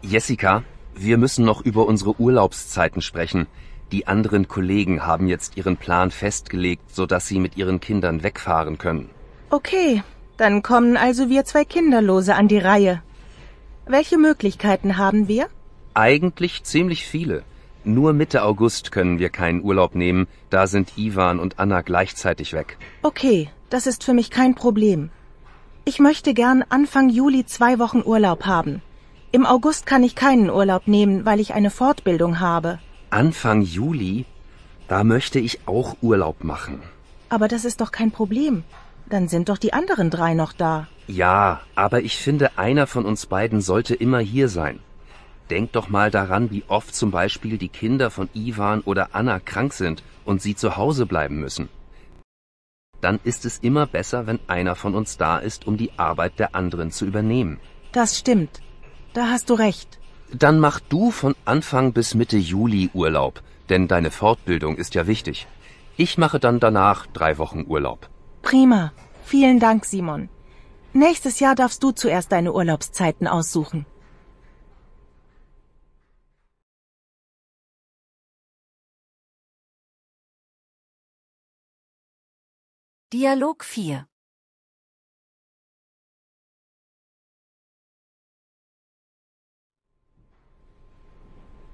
Jessica, wir müssen noch über unsere Urlaubszeiten sprechen. Die anderen Kollegen haben jetzt ihren Plan festgelegt, sodass sie mit ihren Kindern wegfahren können. Okay, dann kommen also wir zwei Kinderlose an die Reihe. Welche Möglichkeiten haben wir? Eigentlich ziemlich viele. Nur Mitte August können wir keinen Urlaub nehmen, da sind Ivan und Anna gleichzeitig weg. Okay, das ist für mich kein Problem. Ich möchte gern Anfang Juli zwei Wochen Urlaub haben. Im August kann ich keinen Urlaub nehmen, weil ich eine Fortbildung habe. Anfang Juli? Da möchte ich auch Urlaub machen. Aber das ist doch kein Problem. Dann sind doch die anderen drei noch da. Ja, aber ich finde, einer von uns beiden sollte immer hier sein. Denk doch mal daran, wie oft zum Beispiel die Kinder von Ivan oder Anna krank sind und sie zu Hause bleiben müssen. Dann ist es immer besser, wenn einer von uns da ist, um die Arbeit der anderen zu übernehmen. Das stimmt. Da hast du recht. Dann mach du von Anfang bis Mitte Juli Urlaub, denn deine Fortbildung ist ja wichtig. Ich mache dann danach drei Wochen Urlaub. Prima. Vielen Dank, Simon. Nächstes Jahr darfst du zuerst deine Urlaubszeiten aussuchen. Dialog 4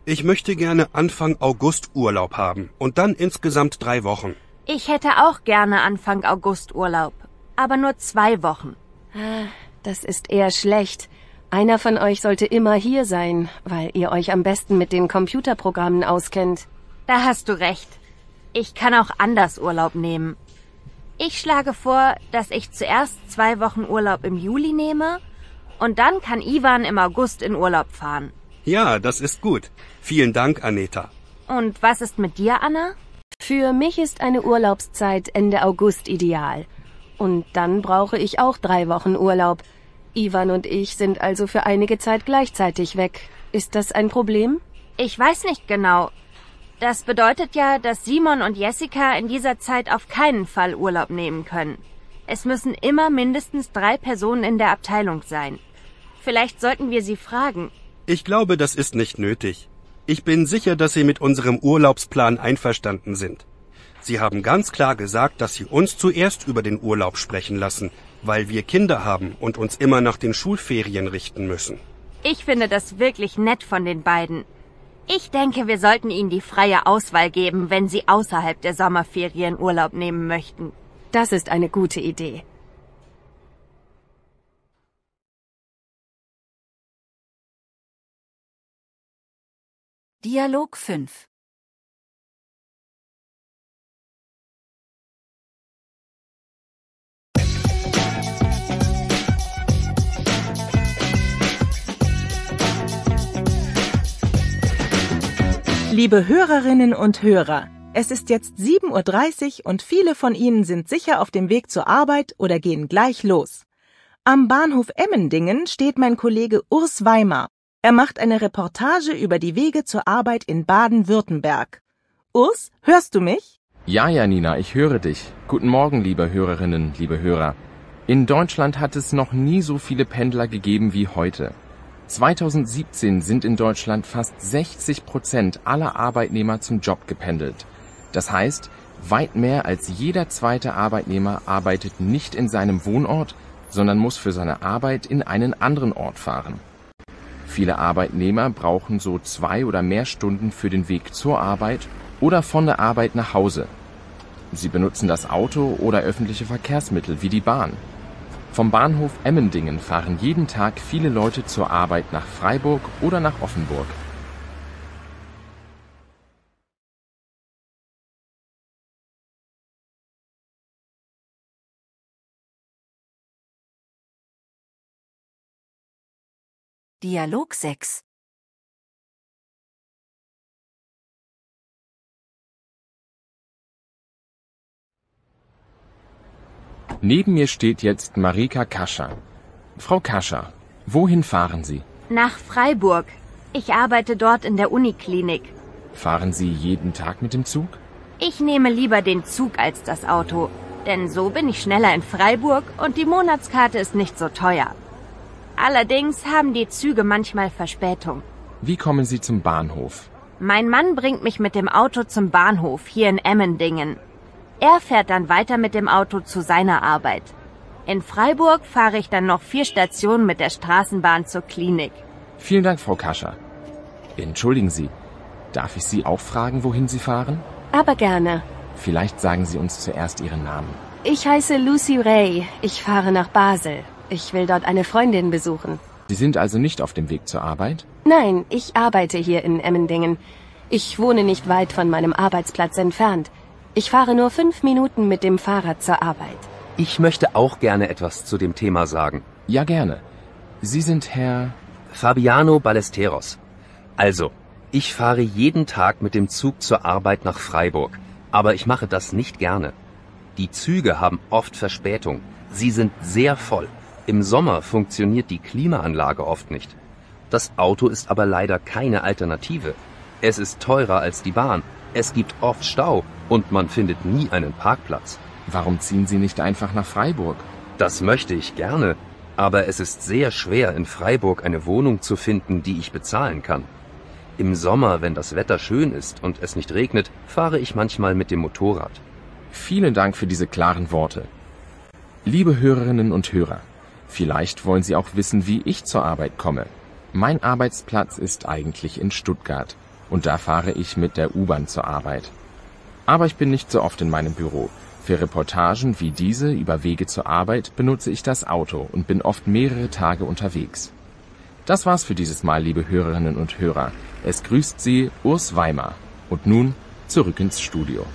Ich möchte gerne Anfang August Urlaub haben und dann insgesamt drei Wochen. Ich hätte auch gerne Anfang August Urlaub, aber nur zwei Wochen. Ah, das ist eher schlecht. Einer von euch sollte immer hier sein, weil ihr euch am besten mit den Computerprogrammen auskennt. Da hast du recht. Ich kann auch anders Urlaub nehmen. Ich schlage vor, dass ich zuerst zwei Wochen Urlaub im Juli nehme und dann kann Ivan im August in Urlaub fahren. Ja, das ist gut. Vielen Dank, Aneta. Und was ist mit dir, Anna? Für mich ist eine Urlaubszeit Ende August ideal. Und dann brauche ich auch drei Wochen Urlaub. Ivan und ich sind also für einige Zeit gleichzeitig weg. Ist das ein Problem? Ich weiß nicht genau. Das bedeutet ja, dass Simon und Jessica in dieser Zeit auf keinen Fall Urlaub nehmen können. Es müssen immer mindestens drei Personen in der Abteilung sein. Vielleicht sollten wir sie fragen. Ich glaube, das ist nicht nötig. Ich bin sicher, dass Sie mit unserem Urlaubsplan einverstanden sind. Sie haben ganz klar gesagt, dass Sie uns zuerst über den Urlaub sprechen lassen, weil wir Kinder haben und uns immer nach den Schulferien richten müssen. Ich finde das wirklich nett von den beiden. Ich denke, wir sollten Ihnen die freie Auswahl geben, wenn Sie außerhalb der Sommerferien Urlaub nehmen möchten. Das ist eine gute Idee. Dialog 5 Liebe Hörerinnen und Hörer, es ist jetzt 7.30 Uhr und viele von Ihnen sind sicher auf dem Weg zur Arbeit oder gehen gleich los. Am Bahnhof Emmendingen steht mein Kollege Urs Weimar. Er macht eine Reportage über die Wege zur Arbeit in Baden-Württemberg. Urs, hörst du mich? Ja, ja, Nina, ich höre dich. Guten Morgen, liebe Hörerinnen, liebe Hörer. In Deutschland hat es noch nie so viele Pendler gegeben wie heute. 2017 sind in Deutschland fast 60 Prozent aller Arbeitnehmer zum Job gependelt. Das heißt, weit mehr als jeder zweite Arbeitnehmer arbeitet nicht in seinem Wohnort, sondern muss für seine Arbeit in einen anderen Ort fahren. Viele Arbeitnehmer brauchen so zwei oder mehr Stunden für den Weg zur Arbeit oder von der Arbeit nach Hause. Sie benutzen das Auto oder öffentliche Verkehrsmittel wie die Bahn. Vom Bahnhof Emmendingen fahren jeden Tag viele Leute zur Arbeit nach Freiburg oder nach Offenburg. Dialog 6 Neben mir steht jetzt Marika Kascher. Frau Kascher, wohin fahren Sie? Nach Freiburg. Ich arbeite dort in der Uniklinik. Fahren Sie jeden Tag mit dem Zug? Ich nehme lieber den Zug als das Auto, denn so bin ich schneller in Freiburg und die Monatskarte ist nicht so teuer. Allerdings haben die Züge manchmal Verspätung. Wie kommen Sie zum Bahnhof? Mein Mann bringt mich mit dem Auto zum Bahnhof hier in Emmendingen. Er fährt dann weiter mit dem Auto zu seiner Arbeit. In Freiburg fahre ich dann noch vier Stationen mit der Straßenbahn zur Klinik. Vielen Dank, Frau Kascher. Entschuldigen Sie, darf ich Sie auch fragen, wohin Sie fahren? Aber gerne. Vielleicht sagen Sie uns zuerst Ihren Namen. Ich heiße Lucy Ray. Ich fahre nach Basel. Ich will dort eine Freundin besuchen. Sie sind also nicht auf dem Weg zur Arbeit? Nein, ich arbeite hier in Emmendingen. Ich wohne nicht weit von meinem Arbeitsplatz entfernt. Ich fahre nur fünf Minuten mit dem Fahrrad zur Arbeit. Ich möchte auch gerne etwas zu dem Thema sagen. Ja, gerne. Sie sind Herr... Fabiano Ballesteros. Also, ich fahre jeden Tag mit dem Zug zur Arbeit nach Freiburg, aber ich mache das nicht gerne. Die Züge haben oft Verspätung. Sie sind sehr voll. Im Sommer funktioniert die Klimaanlage oft nicht. Das Auto ist aber leider keine Alternative. Es ist teurer als die Bahn. Es gibt oft Stau und man findet nie einen Parkplatz. Warum ziehen Sie nicht einfach nach Freiburg? Das möchte ich gerne, aber es ist sehr schwer, in Freiburg eine Wohnung zu finden, die ich bezahlen kann. Im Sommer, wenn das Wetter schön ist und es nicht regnet, fahre ich manchmal mit dem Motorrad. Vielen Dank für diese klaren Worte. Liebe Hörerinnen und Hörer, vielleicht wollen Sie auch wissen, wie ich zur Arbeit komme. Mein Arbeitsplatz ist eigentlich in Stuttgart und da fahre ich mit der U-Bahn zur Arbeit. Aber ich bin nicht so oft in meinem Büro. Für Reportagen wie diese über Wege zur Arbeit benutze ich das Auto und bin oft mehrere Tage unterwegs. Das war's für dieses Mal, liebe Hörerinnen und Hörer. Es grüßt Sie Urs Weimar. Und nun zurück ins Studio.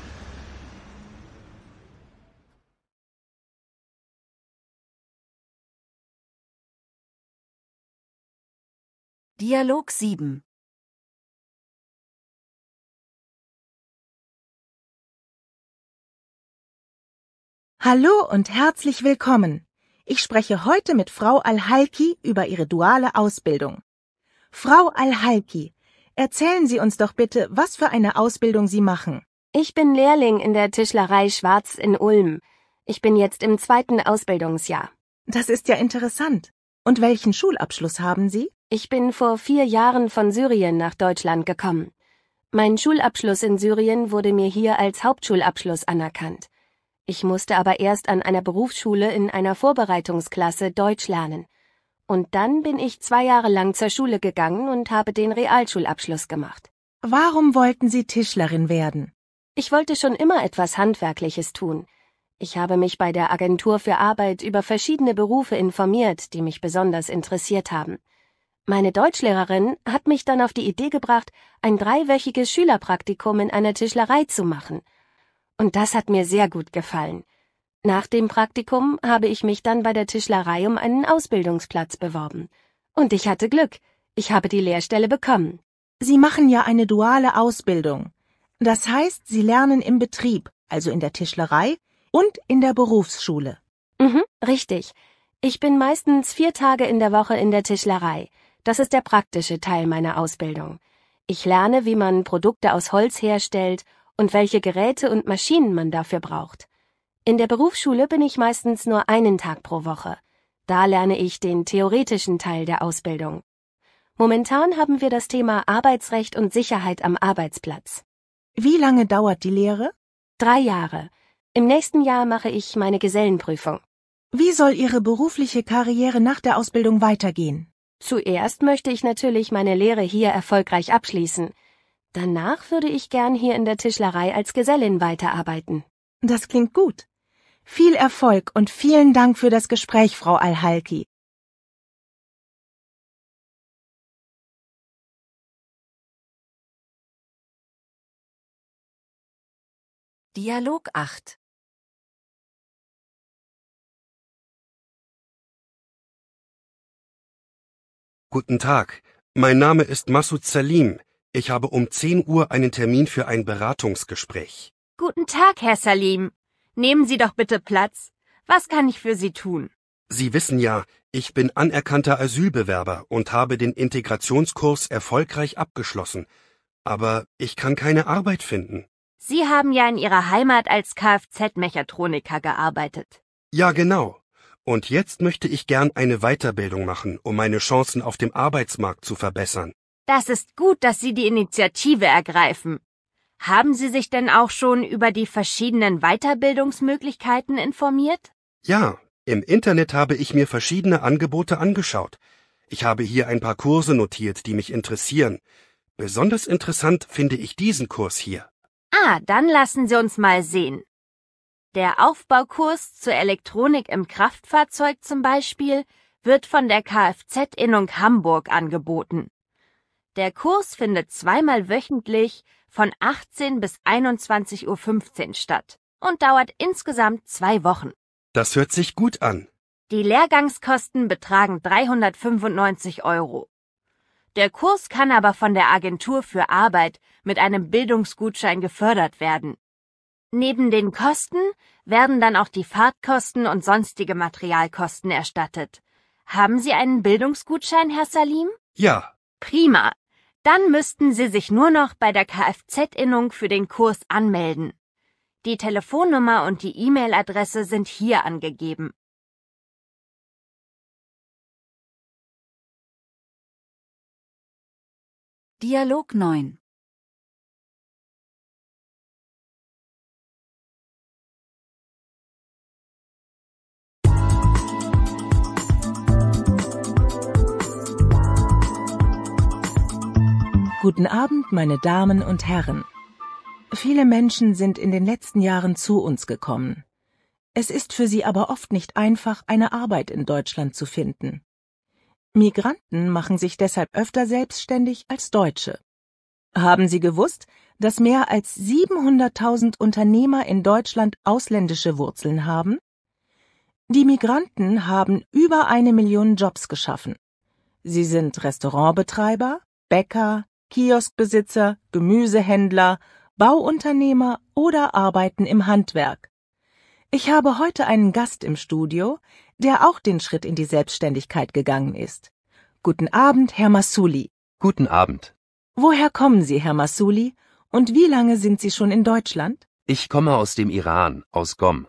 Dialog 7 Hallo und herzlich willkommen. Ich spreche heute mit Frau Al-Halki über ihre duale Ausbildung. Frau Al-Halki, erzählen Sie uns doch bitte, was für eine Ausbildung Sie machen. Ich bin Lehrling in der Tischlerei Schwarz in Ulm. Ich bin jetzt im zweiten Ausbildungsjahr. Das ist ja interessant. Und welchen Schulabschluss haben Sie? Ich bin vor vier Jahren von Syrien nach Deutschland gekommen. Mein Schulabschluss in Syrien wurde mir hier als Hauptschulabschluss anerkannt. Ich musste aber erst an einer Berufsschule in einer Vorbereitungsklasse Deutsch lernen. Und dann bin ich zwei Jahre lang zur Schule gegangen und habe den Realschulabschluss gemacht. Warum wollten Sie Tischlerin werden? Ich wollte schon immer etwas Handwerkliches tun. Ich habe mich bei der Agentur für Arbeit über verschiedene Berufe informiert, die mich besonders interessiert haben. Meine Deutschlehrerin hat mich dann auf die Idee gebracht, ein dreiwöchiges Schülerpraktikum in einer Tischlerei zu machen – und das hat mir sehr gut gefallen. Nach dem Praktikum habe ich mich dann bei der Tischlerei um einen Ausbildungsplatz beworben. Und ich hatte Glück. Ich habe die Lehrstelle bekommen. Sie machen ja eine duale Ausbildung. Das heißt, Sie lernen im Betrieb, also in der Tischlerei und in der Berufsschule. Mhm, richtig. Ich bin meistens vier Tage in der Woche in der Tischlerei. Das ist der praktische Teil meiner Ausbildung. Ich lerne, wie man Produkte aus Holz herstellt und welche Geräte und Maschinen man dafür braucht. In der Berufsschule bin ich meistens nur einen Tag pro Woche. Da lerne ich den theoretischen Teil der Ausbildung. Momentan haben wir das Thema Arbeitsrecht und Sicherheit am Arbeitsplatz. Wie lange dauert die Lehre? Drei Jahre. Im nächsten Jahr mache ich meine Gesellenprüfung. Wie soll Ihre berufliche Karriere nach der Ausbildung weitergehen? Zuerst möchte ich natürlich meine Lehre hier erfolgreich abschließen. Danach würde ich gern hier in der Tischlerei als Gesellin weiterarbeiten. Das klingt gut. Viel Erfolg und vielen Dank für das Gespräch, Frau Alhalki. Dialog 8 Guten Tag, mein Name ist Masud Salim. Ich habe um 10 Uhr einen Termin für ein Beratungsgespräch. Guten Tag, Herr Salim. Nehmen Sie doch bitte Platz. Was kann ich für Sie tun? Sie wissen ja, ich bin anerkannter Asylbewerber und habe den Integrationskurs erfolgreich abgeschlossen. Aber ich kann keine Arbeit finden. Sie haben ja in Ihrer Heimat als Kfz-Mechatroniker gearbeitet. Ja, genau. Und jetzt möchte ich gern eine Weiterbildung machen, um meine Chancen auf dem Arbeitsmarkt zu verbessern. Das ist gut, dass Sie die Initiative ergreifen. Haben Sie sich denn auch schon über die verschiedenen Weiterbildungsmöglichkeiten informiert? Ja, im Internet habe ich mir verschiedene Angebote angeschaut. Ich habe hier ein paar Kurse notiert, die mich interessieren. Besonders interessant finde ich diesen Kurs hier. Ah, dann lassen Sie uns mal sehen. Der Aufbaukurs zur Elektronik im Kraftfahrzeug zum Beispiel wird von der Kfz Innung Hamburg angeboten. Der Kurs findet zweimal wöchentlich von 18 bis 21.15 Uhr statt und dauert insgesamt zwei Wochen. Das hört sich gut an. Die Lehrgangskosten betragen 395 Euro. Der Kurs kann aber von der Agentur für Arbeit mit einem Bildungsgutschein gefördert werden. Neben den Kosten werden dann auch die Fahrtkosten und sonstige Materialkosten erstattet. Haben Sie einen Bildungsgutschein, Herr Salim? Ja. Prima. Dann müssten Sie sich nur noch bei der Kfz-Innung für den Kurs anmelden. Die Telefonnummer und die E-Mail-Adresse sind hier angegeben. Dialog 9 Guten Abend, meine Damen und Herren. Viele Menschen sind in den letzten Jahren zu uns gekommen. Es ist für sie aber oft nicht einfach, eine Arbeit in Deutschland zu finden. Migranten machen sich deshalb öfter selbstständig als Deutsche. Haben Sie gewusst, dass mehr als 700.000 Unternehmer in Deutschland ausländische Wurzeln haben? Die Migranten haben über eine Million Jobs geschaffen. Sie sind Restaurantbetreiber, Bäcker, Kioskbesitzer, Gemüsehändler, Bauunternehmer oder arbeiten im Handwerk. Ich habe heute einen Gast im Studio, der auch den Schritt in die Selbstständigkeit gegangen ist. Guten Abend, Herr Massouli. Guten Abend. Woher kommen Sie, Herr Massouli, und wie lange sind Sie schon in Deutschland? Ich komme aus dem Iran, aus Gom.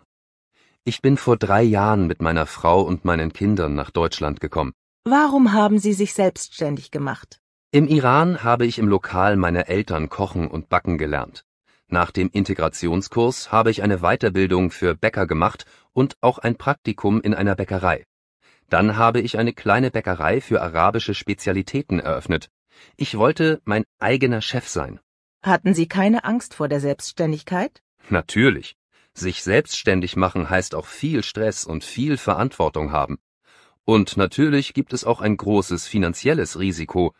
Ich bin vor drei Jahren mit meiner Frau und meinen Kindern nach Deutschland gekommen. Warum haben Sie sich selbstständig gemacht? Im Iran habe ich im Lokal meiner Eltern kochen und backen gelernt. Nach dem Integrationskurs habe ich eine Weiterbildung für Bäcker gemacht und auch ein Praktikum in einer Bäckerei. Dann habe ich eine kleine Bäckerei für arabische Spezialitäten eröffnet. Ich wollte mein eigener Chef sein. Hatten Sie keine Angst vor der Selbstständigkeit? Natürlich. Sich selbstständig machen heißt auch viel Stress und viel Verantwortung haben. Und natürlich gibt es auch ein großes finanzielles Risiko,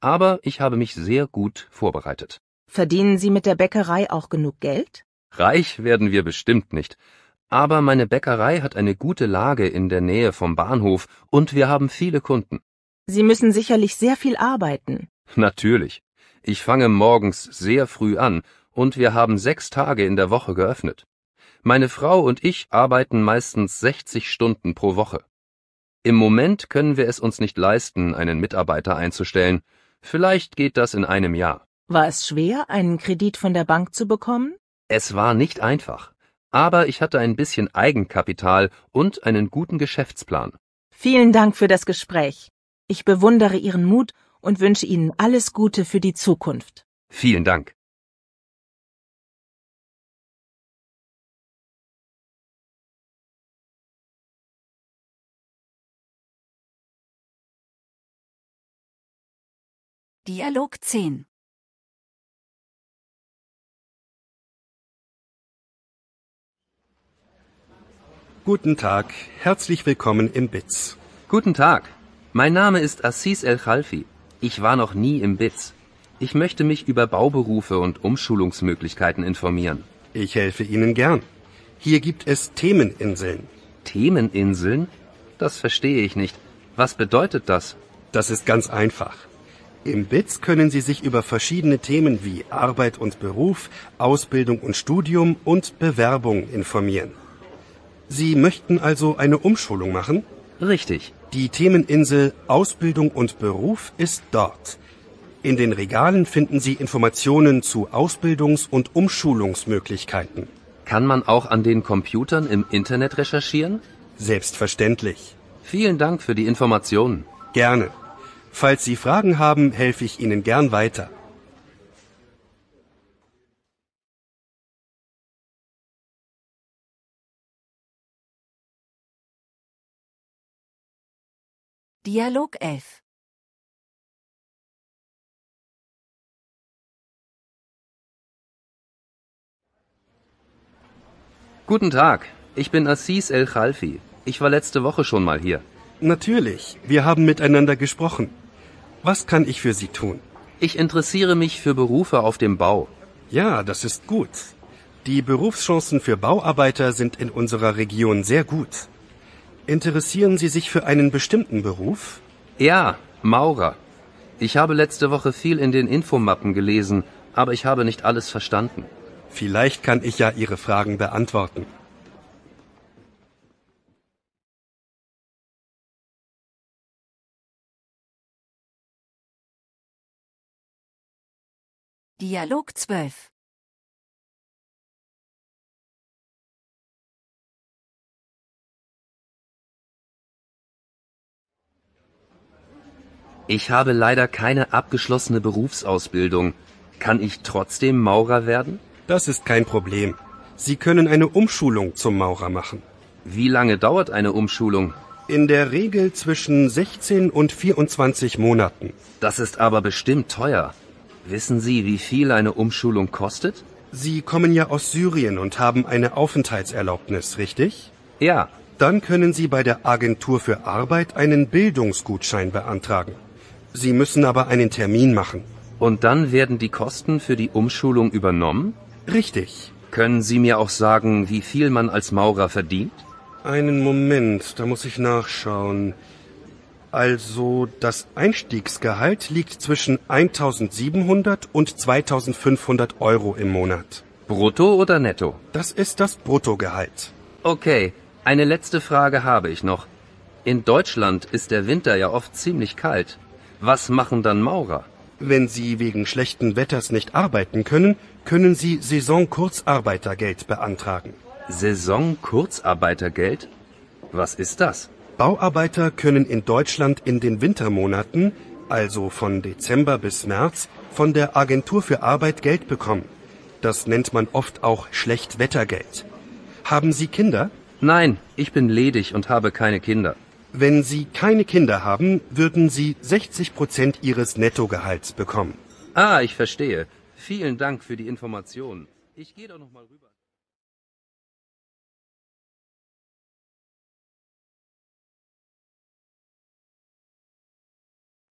aber ich habe mich sehr gut vorbereitet. Verdienen Sie mit der Bäckerei auch genug Geld? Reich werden wir bestimmt nicht. Aber meine Bäckerei hat eine gute Lage in der Nähe vom Bahnhof und wir haben viele Kunden. Sie müssen sicherlich sehr viel arbeiten. Natürlich. Ich fange morgens sehr früh an und wir haben sechs Tage in der Woche geöffnet. Meine Frau und ich arbeiten meistens 60 Stunden pro Woche. Im Moment können wir es uns nicht leisten, einen Mitarbeiter einzustellen. Vielleicht geht das in einem Jahr. War es schwer, einen Kredit von der Bank zu bekommen? Es war nicht einfach, aber ich hatte ein bisschen Eigenkapital und einen guten Geschäftsplan. Vielen Dank für das Gespräch. Ich bewundere Ihren Mut und wünsche Ihnen alles Gute für die Zukunft. Vielen Dank. Dialog 10 Guten Tag, herzlich willkommen im BITS. Guten Tag, mein Name ist Assis El Khalfi. Ich war noch nie im BITS. Ich möchte mich über Bauberufe und Umschulungsmöglichkeiten informieren. Ich helfe Ihnen gern. Hier gibt es Themeninseln. Themeninseln? Das verstehe ich nicht. Was bedeutet das? Das ist ganz einfach. Im BITS können Sie sich über verschiedene Themen wie Arbeit und Beruf, Ausbildung und Studium und Bewerbung informieren. Sie möchten also eine Umschulung machen? Richtig. Die Themeninsel Ausbildung und Beruf ist dort. In den Regalen finden Sie Informationen zu Ausbildungs- und Umschulungsmöglichkeiten. Kann man auch an den Computern im Internet recherchieren? Selbstverständlich. Vielen Dank für die Informationen. Gerne. Falls Sie Fragen haben, helfe ich Ihnen gern weiter. Dialog 11 Guten Tag, ich bin Assis El Khalfi. Ich war letzte Woche schon mal hier. Natürlich, wir haben miteinander gesprochen. Was kann ich für Sie tun? Ich interessiere mich für Berufe auf dem Bau. Ja, das ist gut. Die Berufschancen für Bauarbeiter sind in unserer Region sehr gut. Interessieren Sie sich für einen bestimmten Beruf? Ja, Maurer. Ich habe letzte Woche viel in den Infomappen gelesen, aber ich habe nicht alles verstanden. Vielleicht kann ich ja Ihre Fragen beantworten. Dialog 12 Ich habe leider keine abgeschlossene Berufsausbildung. Kann ich trotzdem Maurer werden? Das ist kein Problem. Sie können eine Umschulung zum Maurer machen. Wie lange dauert eine Umschulung? In der Regel zwischen 16 und 24 Monaten. Das ist aber bestimmt teuer. Wissen Sie, wie viel eine Umschulung kostet? Sie kommen ja aus Syrien und haben eine Aufenthaltserlaubnis, richtig? Ja. Dann können Sie bei der Agentur für Arbeit einen Bildungsgutschein beantragen. Sie müssen aber einen Termin machen. Und dann werden die Kosten für die Umschulung übernommen? Richtig. Können Sie mir auch sagen, wie viel man als Maurer verdient? Einen Moment, da muss ich nachschauen. Also das Einstiegsgehalt liegt zwischen 1700 und 2500 Euro im Monat. Brutto oder netto? Das ist das Bruttogehalt. Okay, eine letzte Frage habe ich noch. In Deutschland ist der Winter ja oft ziemlich kalt. Was machen dann Maurer? Wenn sie wegen schlechten Wetters nicht arbeiten können, können sie Saisonkurzarbeitergeld beantragen. Saisonkurzarbeitergeld? Was ist das? Bauarbeiter können in Deutschland in den Wintermonaten, also von Dezember bis März, von der Agentur für Arbeit Geld bekommen. Das nennt man oft auch Schlechtwettergeld. Haben Sie Kinder? Nein, ich bin ledig und habe keine Kinder. Wenn Sie keine Kinder haben, würden Sie 60 Prozent Ihres Nettogehalts bekommen. Ah, ich verstehe. Vielen Dank für die Information. Ich gehe doch noch mal rüber.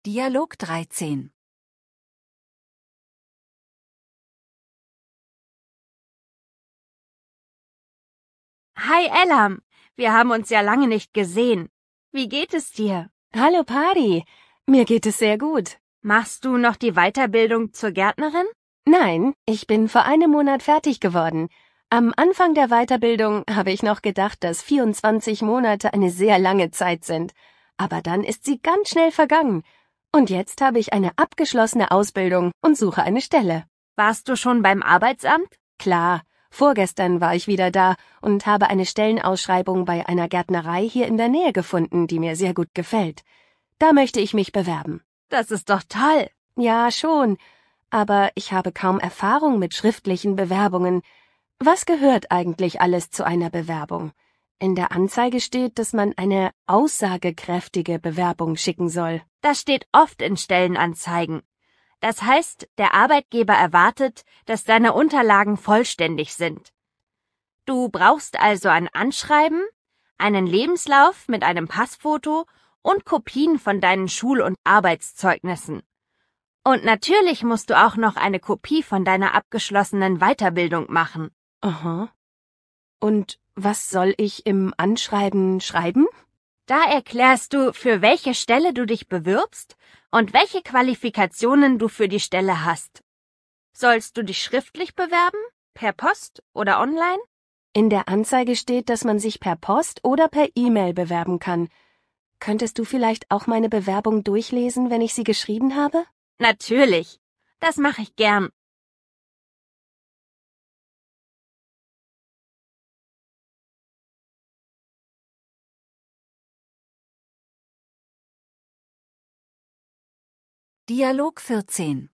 Dialog 13 Hi Elam, wir haben uns ja lange nicht gesehen. Wie geht es dir? Hallo Padi, mir geht es sehr gut. Machst du noch die Weiterbildung zur Gärtnerin? Nein, ich bin vor einem Monat fertig geworden. Am Anfang der Weiterbildung habe ich noch gedacht, dass 24 Monate eine sehr lange Zeit sind. Aber dann ist sie ganz schnell vergangen und jetzt habe ich eine abgeschlossene Ausbildung und suche eine Stelle. Warst du schon beim Arbeitsamt? Klar. Vorgestern war ich wieder da und habe eine Stellenausschreibung bei einer Gärtnerei hier in der Nähe gefunden, die mir sehr gut gefällt. Da möchte ich mich bewerben. Das ist doch toll. Ja, schon. Aber ich habe kaum Erfahrung mit schriftlichen Bewerbungen. Was gehört eigentlich alles zu einer Bewerbung? In der Anzeige steht, dass man eine aussagekräftige Bewerbung schicken soll. Das steht oft in Stellenanzeigen. Das heißt, der Arbeitgeber erwartet, dass deine Unterlagen vollständig sind. Du brauchst also ein Anschreiben, einen Lebenslauf mit einem Passfoto und Kopien von deinen Schul- und Arbeitszeugnissen. Und natürlich musst du auch noch eine Kopie von deiner abgeschlossenen Weiterbildung machen. Aha. Und was soll ich im Anschreiben schreiben? Da erklärst du, für welche Stelle du dich bewirbst und welche Qualifikationen du für die Stelle hast. Sollst du dich schriftlich bewerben, per Post oder online? In der Anzeige steht, dass man sich per Post oder per E-Mail bewerben kann. Könntest du vielleicht auch meine Bewerbung durchlesen, wenn ich sie geschrieben habe? Natürlich. Das mache ich gern. Dialog 14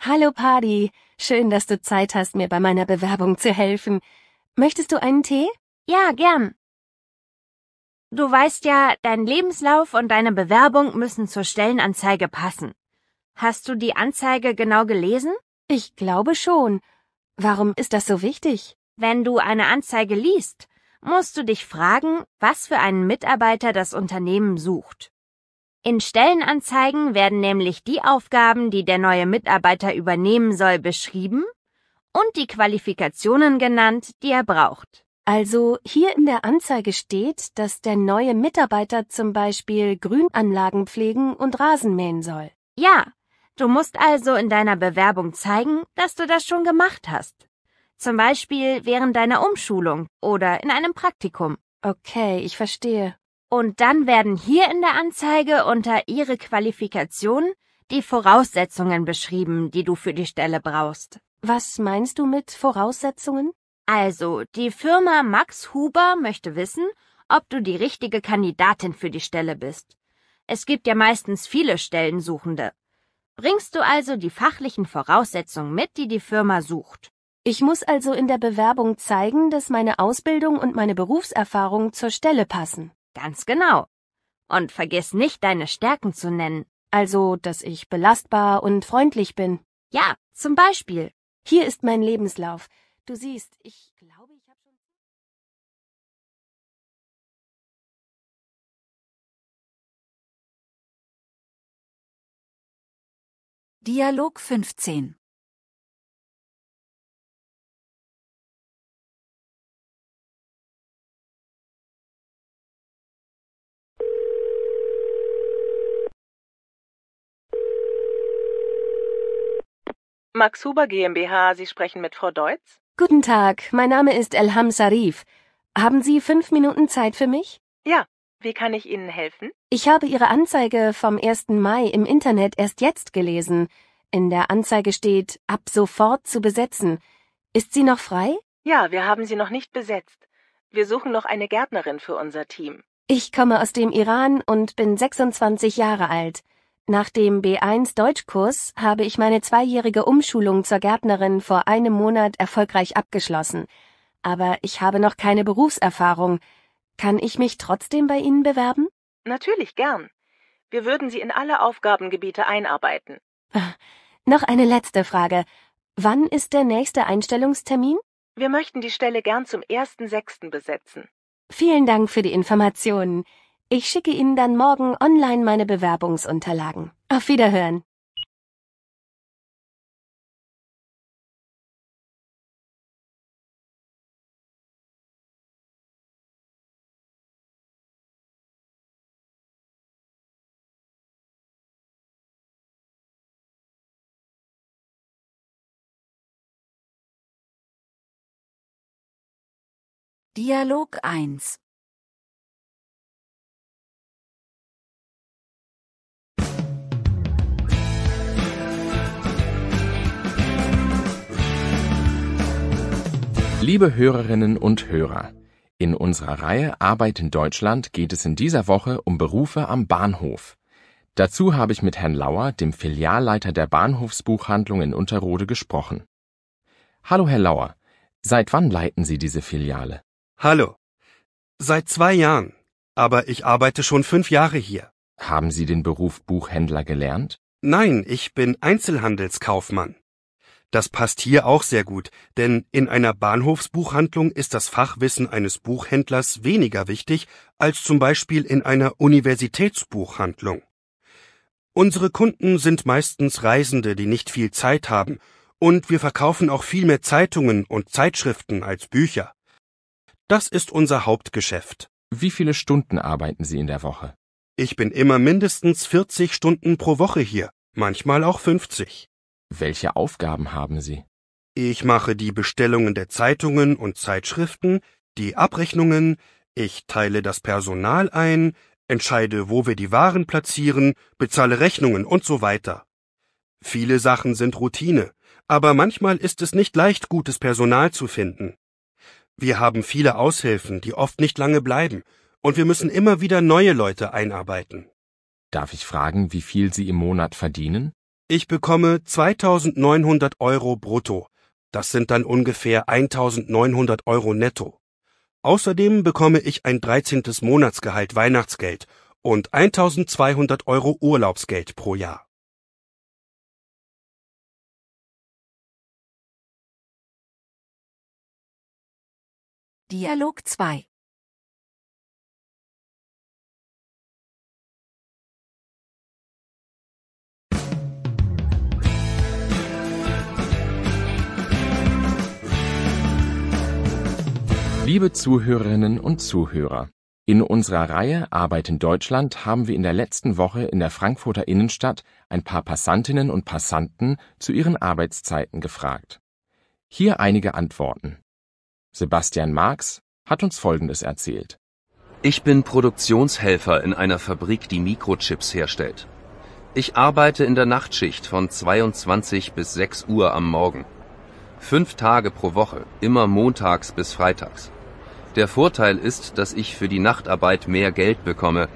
Hallo Paddy, schön, dass du Zeit hast, mir bei meiner Bewerbung zu helfen. Möchtest du einen Tee? Ja, gern. Du weißt ja, dein Lebenslauf und deine Bewerbung müssen zur Stellenanzeige passen. Hast du die Anzeige genau gelesen? Ich glaube schon. Warum ist das so wichtig? Wenn du eine Anzeige liest, musst du dich fragen, was für einen Mitarbeiter das Unternehmen sucht. In Stellenanzeigen werden nämlich die Aufgaben, die der neue Mitarbeiter übernehmen soll, beschrieben und die Qualifikationen genannt, die er braucht. Also hier in der Anzeige steht, dass der neue Mitarbeiter zum Beispiel Grünanlagen pflegen und Rasen mähen soll. Ja, du musst also in deiner Bewerbung zeigen, dass du das schon gemacht hast. Zum Beispiel während deiner Umschulung oder in einem Praktikum. Okay, ich verstehe. Und dann werden hier in der Anzeige unter Ihre Qualifikation die Voraussetzungen beschrieben, die du für die Stelle brauchst. Was meinst du mit Voraussetzungen? Also, die Firma Max Huber möchte wissen, ob du die richtige Kandidatin für die Stelle bist. Es gibt ja meistens viele Stellensuchende. Bringst du also die fachlichen Voraussetzungen mit, die die Firma sucht. Ich muss also in der Bewerbung zeigen, dass meine Ausbildung und meine Berufserfahrung zur Stelle passen. Ganz genau. Und vergiss nicht, deine Stärken zu nennen. Also, dass ich belastbar und freundlich bin. Ja, zum Beispiel. Hier ist mein Lebenslauf. Du siehst, ich glaube, ich habe schon. Dialog 15 Max Huber GmbH, Sie sprechen mit Frau Deutz? Guten Tag, mein Name ist Elham Sarif. Haben Sie fünf Minuten Zeit für mich? Ja, wie kann ich Ihnen helfen? Ich habe Ihre Anzeige vom 1. Mai im Internet erst jetzt gelesen. In der Anzeige steht, ab sofort zu besetzen. Ist sie noch frei? Ja, wir haben sie noch nicht besetzt. Wir suchen noch eine Gärtnerin für unser Team. Ich komme aus dem Iran und bin 26 Jahre alt. Nach dem B1-Deutschkurs habe ich meine zweijährige Umschulung zur Gärtnerin vor einem Monat erfolgreich abgeschlossen. Aber ich habe noch keine Berufserfahrung. Kann ich mich trotzdem bei Ihnen bewerben? Natürlich gern. Wir würden Sie in alle Aufgabengebiete einarbeiten. Ah, noch eine letzte Frage. Wann ist der nächste Einstellungstermin? Wir möchten die Stelle gern zum 1.6. besetzen. Vielen Dank für die Informationen. Ich schicke Ihnen dann morgen online meine Bewerbungsunterlagen. Auf Wiederhören. Dialog 1 Liebe Hörerinnen und Hörer, in unserer Reihe Arbeit in Deutschland geht es in dieser Woche um Berufe am Bahnhof. Dazu habe ich mit Herrn Lauer, dem Filialleiter der Bahnhofsbuchhandlung in Unterrode, gesprochen. Hallo, Herr Lauer. Seit wann leiten Sie diese Filiale? Hallo. Seit zwei Jahren. Aber ich arbeite schon fünf Jahre hier. Haben Sie den Beruf Buchhändler gelernt? Nein, ich bin Einzelhandelskaufmann. Das passt hier auch sehr gut, denn in einer Bahnhofsbuchhandlung ist das Fachwissen eines Buchhändlers weniger wichtig als zum Beispiel in einer Universitätsbuchhandlung. Unsere Kunden sind meistens Reisende, die nicht viel Zeit haben, und wir verkaufen auch viel mehr Zeitungen und Zeitschriften als Bücher. Das ist unser Hauptgeschäft. Wie viele Stunden arbeiten Sie in der Woche? Ich bin immer mindestens 40 Stunden pro Woche hier, manchmal auch 50. Welche Aufgaben haben Sie? Ich mache die Bestellungen der Zeitungen und Zeitschriften, die Abrechnungen, ich teile das Personal ein, entscheide, wo wir die Waren platzieren, bezahle Rechnungen und so weiter. Viele Sachen sind Routine, aber manchmal ist es nicht leicht, gutes Personal zu finden. Wir haben viele Aushilfen, die oft nicht lange bleiben, und wir müssen immer wieder neue Leute einarbeiten. Darf ich fragen, wie viel Sie im Monat verdienen? Ich bekomme 2900 Euro brutto. Das sind dann ungefähr 1900 Euro netto. Außerdem bekomme ich ein 13. Monatsgehalt Weihnachtsgeld und 1200 Euro Urlaubsgeld pro Jahr. Dialog 2 Liebe Zuhörerinnen und Zuhörer, in unserer Reihe Arbeit in Deutschland haben wir in der letzten Woche in der Frankfurter Innenstadt ein paar Passantinnen und Passanten zu ihren Arbeitszeiten gefragt. Hier einige Antworten. Sebastian Marx hat uns Folgendes erzählt. Ich bin Produktionshelfer in einer Fabrik, die Mikrochips herstellt. Ich arbeite in der Nachtschicht von 22 bis 6 Uhr am Morgen. Fünf Tage pro Woche, immer montags bis freitags. Der Vorteil ist, dass ich für die Nachtarbeit mehr Geld bekomme.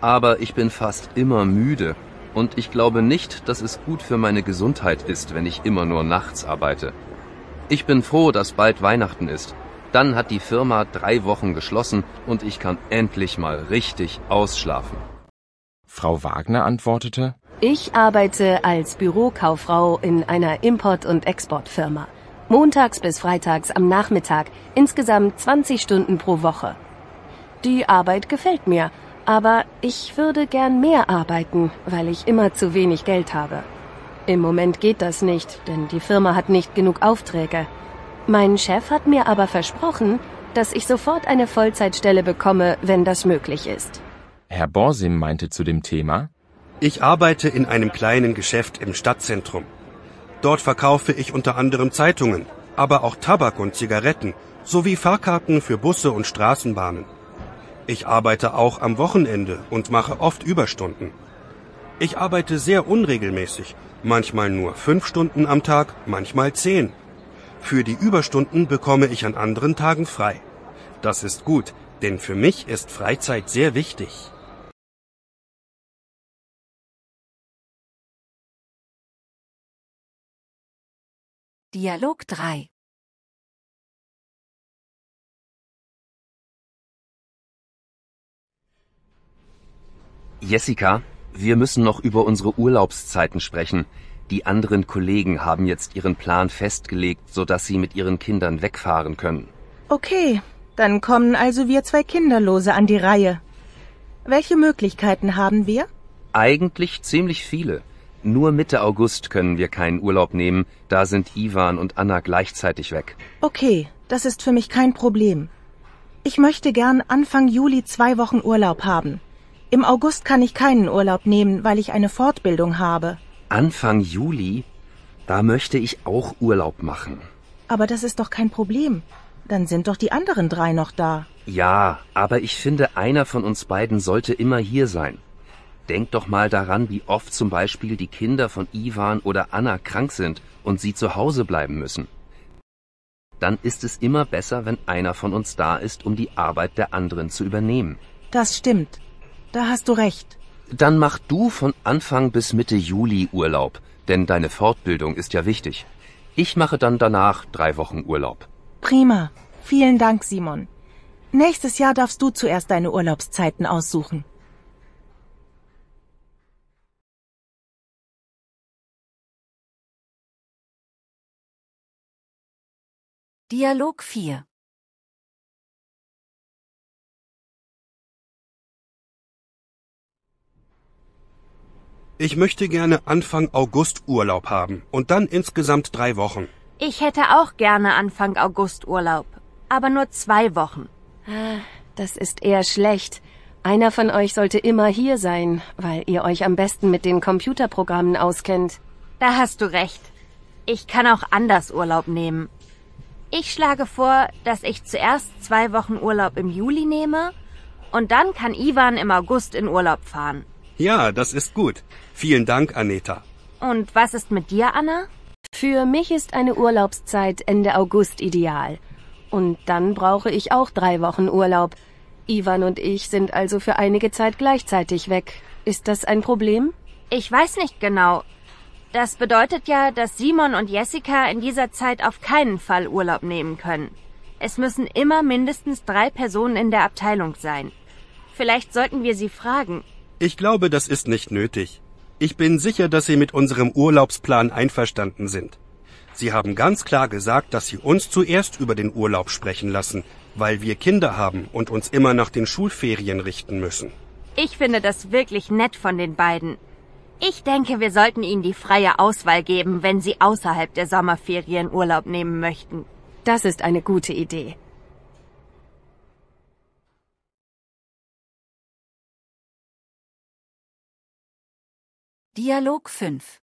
Aber ich bin fast immer müde. Und ich glaube nicht, dass es gut für meine Gesundheit ist, wenn ich immer nur nachts arbeite. Ich bin froh, dass bald Weihnachten ist. Dann hat die Firma drei Wochen geschlossen und ich kann endlich mal richtig ausschlafen. Frau Wagner antwortete, ich arbeite als Bürokauffrau in einer Import- und Exportfirma montags bis freitags am Nachmittag, insgesamt 20 Stunden pro Woche. Die Arbeit gefällt mir, aber ich würde gern mehr arbeiten, weil ich immer zu wenig Geld habe. Im Moment geht das nicht, denn die Firma hat nicht genug Aufträge. Mein Chef hat mir aber versprochen, dass ich sofort eine Vollzeitstelle bekomme, wenn das möglich ist. Herr Borsim meinte zu dem Thema, ich arbeite in einem kleinen Geschäft im Stadtzentrum. Dort verkaufe ich unter anderem Zeitungen, aber auch Tabak und Zigaretten sowie Fahrkarten für Busse und Straßenbahnen. Ich arbeite auch am Wochenende und mache oft Überstunden. Ich arbeite sehr unregelmäßig, manchmal nur fünf Stunden am Tag, manchmal zehn. Für die Überstunden bekomme ich an anderen Tagen frei. Das ist gut, denn für mich ist Freizeit sehr wichtig. Dialog 3 Jessica, wir müssen noch über unsere Urlaubszeiten sprechen. Die anderen Kollegen haben jetzt ihren Plan festgelegt, sodass sie mit ihren Kindern wegfahren können. Okay, dann kommen also wir zwei Kinderlose an die Reihe. Welche Möglichkeiten haben wir? Eigentlich ziemlich viele. Nur Mitte August können wir keinen Urlaub nehmen, da sind Ivan und Anna gleichzeitig weg. Okay, das ist für mich kein Problem. Ich möchte gern Anfang Juli zwei Wochen Urlaub haben. Im August kann ich keinen Urlaub nehmen, weil ich eine Fortbildung habe. Anfang Juli? Da möchte ich auch Urlaub machen. Aber das ist doch kein Problem. Dann sind doch die anderen drei noch da. Ja, aber ich finde, einer von uns beiden sollte immer hier sein. Denk doch mal daran, wie oft zum Beispiel die Kinder von Ivan oder Anna krank sind und sie zu Hause bleiben müssen. Dann ist es immer besser, wenn einer von uns da ist, um die Arbeit der anderen zu übernehmen. Das stimmt. Da hast du recht. Dann mach du von Anfang bis Mitte Juli Urlaub, denn deine Fortbildung ist ja wichtig. Ich mache dann danach drei Wochen Urlaub. Prima. Vielen Dank, Simon. Nächstes Jahr darfst du zuerst deine Urlaubszeiten aussuchen. Dialog 4 Ich möchte gerne Anfang August Urlaub haben und dann insgesamt drei Wochen. Ich hätte auch gerne Anfang August Urlaub, aber nur zwei Wochen. Ah, das ist eher schlecht. Einer von euch sollte immer hier sein, weil ihr euch am besten mit den Computerprogrammen auskennt. Da hast du recht. Ich kann auch anders Urlaub nehmen. Ich schlage vor, dass ich zuerst zwei Wochen Urlaub im Juli nehme und dann kann Ivan im August in Urlaub fahren. Ja, das ist gut. Vielen Dank, Aneta. Und was ist mit dir, Anna? Für mich ist eine Urlaubszeit Ende August ideal. Und dann brauche ich auch drei Wochen Urlaub. Ivan und ich sind also für einige Zeit gleichzeitig weg. Ist das ein Problem? Ich weiß nicht genau. Das bedeutet ja, dass Simon und Jessica in dieser Zeit auf keinen Fall Urlaub nehmen können. Es müssen immer mindestens drei Personen in der Abteilung sein. Vielleicht sollten wir sie fragen. Ich glaube, das ist nicht nötig. Ich bin sicher, dass Sie mit unserem Urlaubsplan einverstanden sind. Sie haben ganz klar gesagt, dass Sie uns zuerst über den Urlaub sprechen lassen, weil wir Kinder haben und uns immer nach den Schulferien richten müssen. Ich finde das wirklich nett von den beiden. Ich denke, wir sollten Ihnen die freie Auswahl geben, wenn Sie außerhalb der Sommerferien Urlaub nehmen möchten. Das ist eine gute Idee. Dialog 5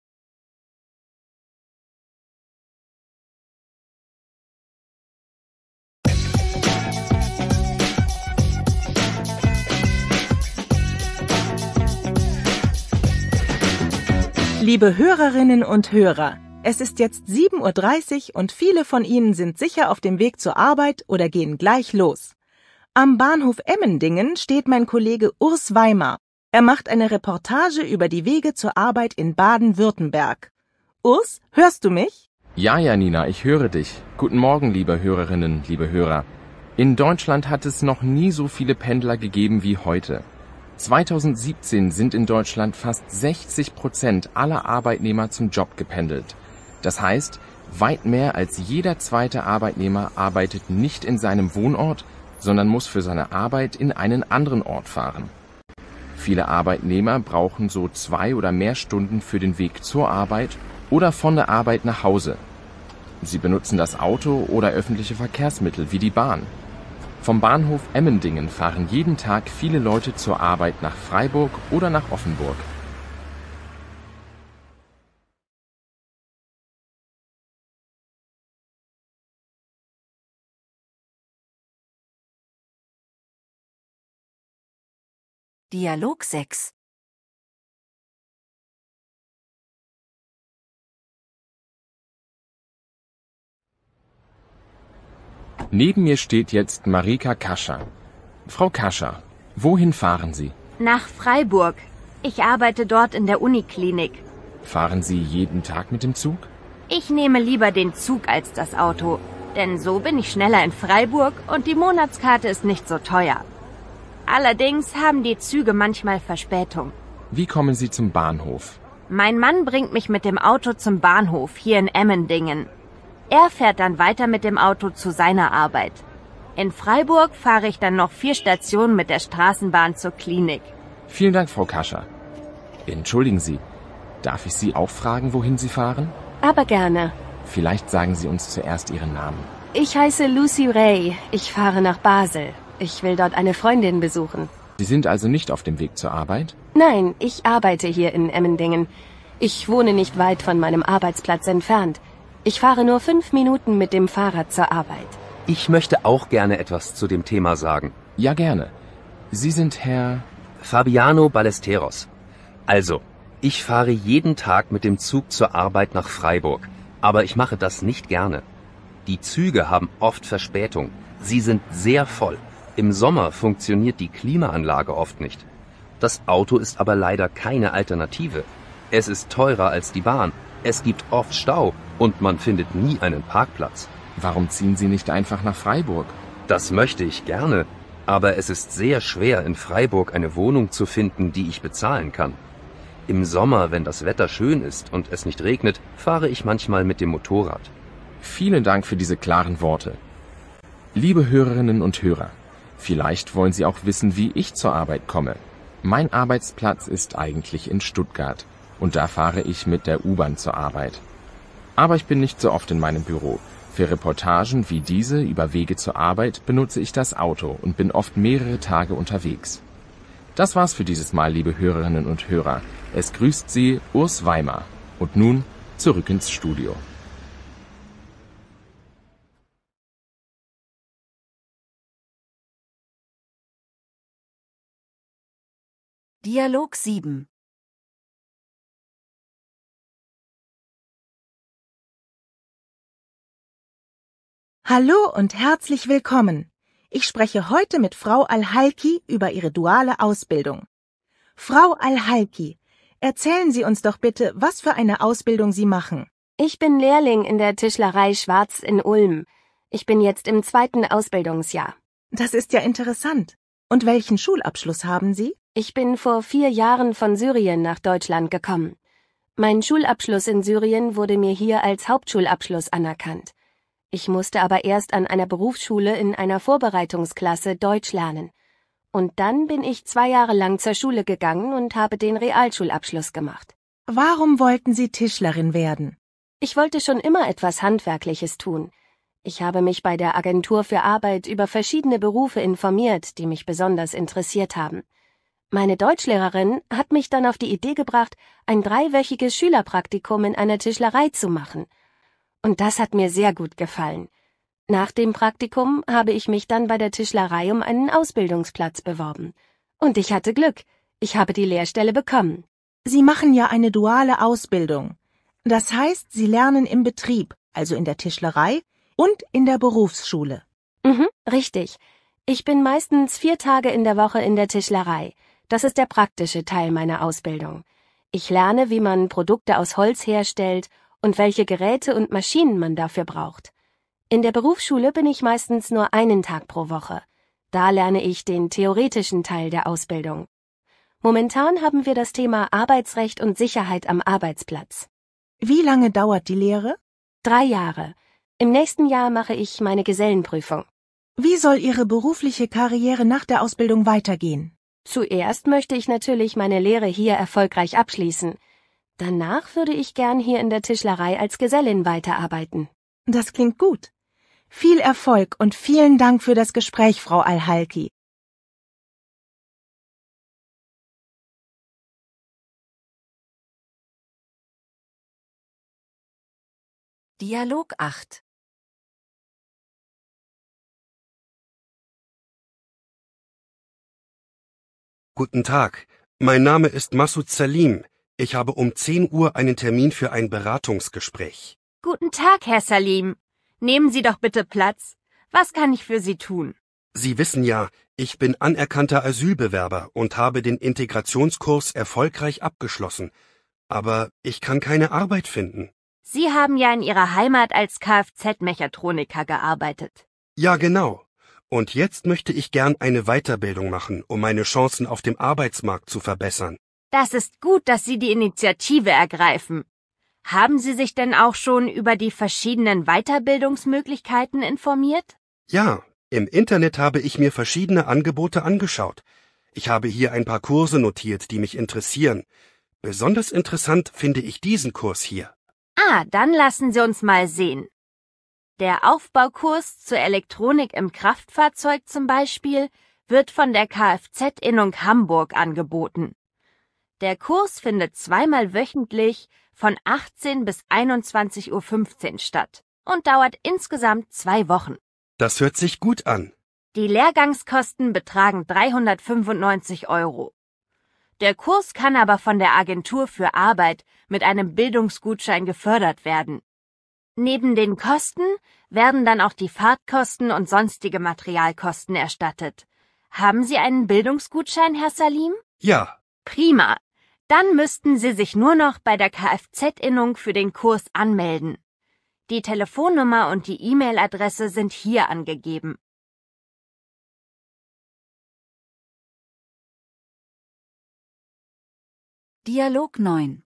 Liebe Hörerinnen und Hörer, es ist jetzt 7.30 Uhr und viele von Ihnen sind sicher auf dem Weg zur Arbeit oder gehen gleich los. Am Bahnhof Emmendingen steht mein Kollege Urs Weimar. Er macht eine Reportage über die Wege zur Arbeit in Baden-Württemberg. Urs, hörst du mich? Ja, Janina, ich höre dich. Guten Morgen, liebe Hörerinnen, liebe Hörer. In Deutschland hat es noch nie so viele Pendler gegeben wie heute. 2017 sind in Deutschland fast 60 Prozent aller Arbeitnehmer zum Job gependelt. Das heißt, weit mehr als jeder zweite Arbeitnehmer arbeitet nicht in seinem Wohnort, sondern muss für seine Arbeit in einen anderen Ort fahren. Viele Arbeitnehmer brauchen so zwei oder mehr Stunden für den Weg zur Arbeit oder von der Arbeit nach Hause. Sie benutzen das Auto oder öffentliche Verkehrsmittel wie die Bahn. Vom Bahnhof Emmendingen fahren jeden Tag viele Leute zur Arbeit nach Freiburg oder nach Offenburg. Dialog 6 Neben mir steht jetzt Marika Kascher. Frau Kascher, wohin fahren Sie? Nach Freiburg. Ich arbeite dort in der Uniklinik. Fahren Sie jeden Tag mit dem Zug? Ich nehme lieber den Zug als das Auto, denn so bin ich schneller in Freiburg und die Monatskarte ist nicht so teuer. Allerdings haben die Züge manchmal Verspätung. Wie kommen Sie zum Bahnhof? Mein Mann bringt mich mit dem Auto zum Bahnhof hier in Emmendingen. Er fährt dann weiter mit dem Auto zu seiner Arbeit. In Freiburg fahre ich dann noch vier Stationen mit der Straßenbahn zur Klinik. Vielen Dank, Frau Kascher. Entschuldigen Sie, darf ich Sie auch fragen, wohin Sie fahren? Aber gerne. Vielleicht sagen Sie uns zuerst Ihren Namen. Ich heiße Lucy Ray. Ich fahre nach Basel. Ich will dort eine Freundin besuchen. Sie sind also nicht auf dem Weg zur Arbeit? Nein, ich arbeite hier in Emmendingen. Ich wohne nicht weit von meinem Arbeitsplatz entfernt. Ich fahre nur fünf Minuten mit dem Fahrrad zur Arbeit. Ich möchte auch gerne etwas zu dem Thema sagen. Ja, gerne. Sie sind Herr... Fabiano Ballesteros. Also, ich fahre jeden Tag mit dem Zug zur Arbeit nach Freiburg. Aber ich mache das nicht gerne. Die Züge haben oft Verspätung. Sie sind sehr voll. Im Sommer funktioniert die Klimaanlage oft nicht. Das Auto ist aber leider keine Alternative. Es ist teurer als die Bahn. Es gibt oft Stau und man findet nie einen Parkplatz. Warum ziehen Sie nicht einfach nach Freiburg? Das möchte ich gerne, aber es ist sehr schwer, in Freiburg eine Wohnung zu finden, die ich bezahlen kann. Im Sommer, wenn das Wetter schön ist und es nicht regnet, fahre ich manchmal mit dem Motorrad. Vielen Dank für diese klaren Worte. Liebe Hörerinnen und Hörer, vielleicht wollen Sie auch wissen, wie ich zur Arbeit komme. Mein Arbeitsplatz ist eigentlich in Stuttgart und da fahre ich mit der U-Bahn zur Arbeit. Aber ich bin nicht so oft in meinem Büro. Für Reportagen wie diese über Wege zur Arbeit benutze ich das Auto und bin oft mehrere Tage unterwegs. Das war's für dieses Mal, liebe Hörerinnen und Hörer. Es grüßt Sie Urs Weimar. Und nun zurück ins Studio. Dialog 7 Hallo und herzlich willkommen. Ich spreche heute mit Frau Al-Halki über ihre duale Ausbildung. Frau Al-Halki, erzählen Sie uns doch bitte, was für eine Ausbildung Sie machen. Ich bin Lehrling in der Tischlerei Schwarz in Ulm. Ich bin jetzt im zweiten Ausbildungsjahr. Das ist ja interessant. Und welchen Schulabschluss haben Sie? Ich bin vor vier Jahren von Syrien nach Deutschland gekommen. Mein Schulabschluss in Syrien wurde mir hier als Hauptschulabschluss anerkannt. Ich musste aber erst an einer Berufsschule in einer Vorbereitungsklasse Deutsch lernen. Und dann bin ich zwei Jahre lang zur Schule gegangen und habe den Realschulabschluss gemacht. Warum wollten Sie Tischlerin werden? Ich wollte schon immer etwas Handwerkliches tun. Ich habe mich bei der Agentur für Arbeit über verschiedene Berufe informiert, die mich besonders interessiert haben. Meine Deutschlehrerin hat mich dann auf die Idee gebracht, ein dreiwöchiges Schülerpraktikum in einer Tischlerei zu machen. Und das hat mir sehr gut gefallen. Nach dem Praktikum habe ich mich dann bei der Tischlerei um einen Ausbildungsplatz beworben. Und ich hatte Glück. Ich habe die Lehrstelle bekommen. Sie machen ja eine duale Ausbildung. Das heißt, Sie lernen im Betrieb, also in der Tischlerei und in der Berufsschule. Mhm, richtig. Ich bin meistens vier Tage in der Woche in der Tischlerei. Das ist der praktische Teil meiner Ausbildung. Ich lerne, wie man Produkte aus Holz herstellt und welche Geräte und Maschinen man dafür braucht. In der Berufsschule bin ich meistens nur einen Tag pro Woche. Da lerne ich den theoretischen Teil der Ausbildung. Momentan haben wir das Thema Arbeitsrecht und Sicherheit am Arbeitsplatz. Wie lange dauert die Lehre? Drei Jahre. Im nächsten Jahr mache ich meine Gesellenprüfung. Wie soll Ihre berufliche Karriere nach der Ausbildung weitergehen? Zuerst möchte ich natürlich meine Lehre hier erfolgreich abschließen. Danach würde ich gern hier in der Tischlerei als Gesellin weiterarbeiten. Das klingt gut. Viel Erfolg und vielen Dank für das Gespräch, Frau Alhalki. Dialog 8 Guten Tag, mein Name ist Masud Salim. Ich habe um 10 Uhr einen Termin für ein Beratungsgespräch. Guten Tag, Herr Salim. Nehmen Sie doch bitte Platz. Was kann ich für Sie tun? Sie wissen ja, ich bin anerkannter Asylbewerber und habe den Integrationskurs erfolgreich abgeschlossen. Aber ich kann keine Arbeit finden. Sie haben ja in Ihrer Heimat als Kfz-Mechatroniker gearbeitet. Ja, genau. Und jetzt möchte ich gern eine Weiterbildung machen, um meine Chancen auf dem Arbeitsmarkt zu verbessern. Das ist gut, dass Sie die Initiative ergreifen. Haben Sie sich denn auch schon über die verschiedenen Weiterbildungsmöglichkeiten informiert? Ja, im Internet habe ich mir verschiedene Angebote angeschaut. Ich habe hier ein paar Kurse notiert, die mich interessieren. Besonders interessant finde ich diesen Kurs hier. Ah, dann lassen Sie uns mal sehen. Der Aufbaukurs zur Elektronik im Kraftfahrzeug zum Beispiel wird von der Kfz Innung Hamburg angeboten. Der Kurs findet zweimal wöchentlich von 18 bis 21.15 Uhr statt und dauert insgesamt zwei Wochen. Das hört sich gut an. Die Lehrgangskosten betragen 395 Euro. Der Kurs kann aber von der Agentur für Arbeit mit einem Bildungsgutschein gefördert werden. Neben den Kosten werden dann auch die Fahrtkosten und sonstige Materialkosten erstattet. Haben Sie einen Bildungsgutschein, Herr Salim? Ja. Prima. Dann müssten Sie sich nur noch bei der Kfz-Innung für den Kurs anmelden. Die Telefonnummer und die E-Mail-Adresse sind hier angegeben. Dialog 9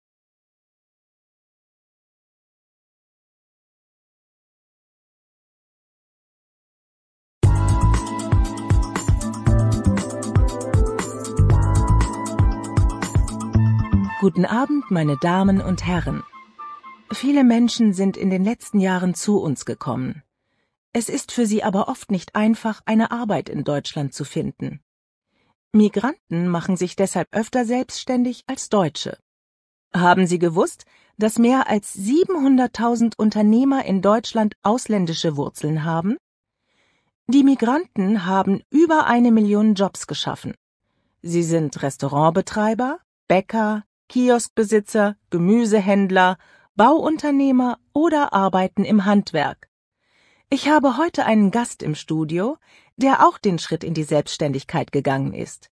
Guten Abend, meine Damen und Herren. Viele Menschen sind in den letzten Jahren zu uns gekommen. Es ist für sie aber oft nicht einfach, eine Arbeit in Deutschland zu finden. Migranten machen sich deshalb öfter selbstständig als Deutsche. Haben Sie gewusst, dass mehr als 700.000 Unternehmer in Deutschland ausländische Wurzeln haben? Die Migranten haben über eine Million Jobs geschaffen. Sie sind Restaurantbetreiber, Bäcker, Kioskbesitzer, Gemüsehändler, Bauunternehmer oder arbeiten im Handwerk. Ich habe heute einen Gast im Studio, der auch den Schritt in die Selbstständigkeit gegangen ist.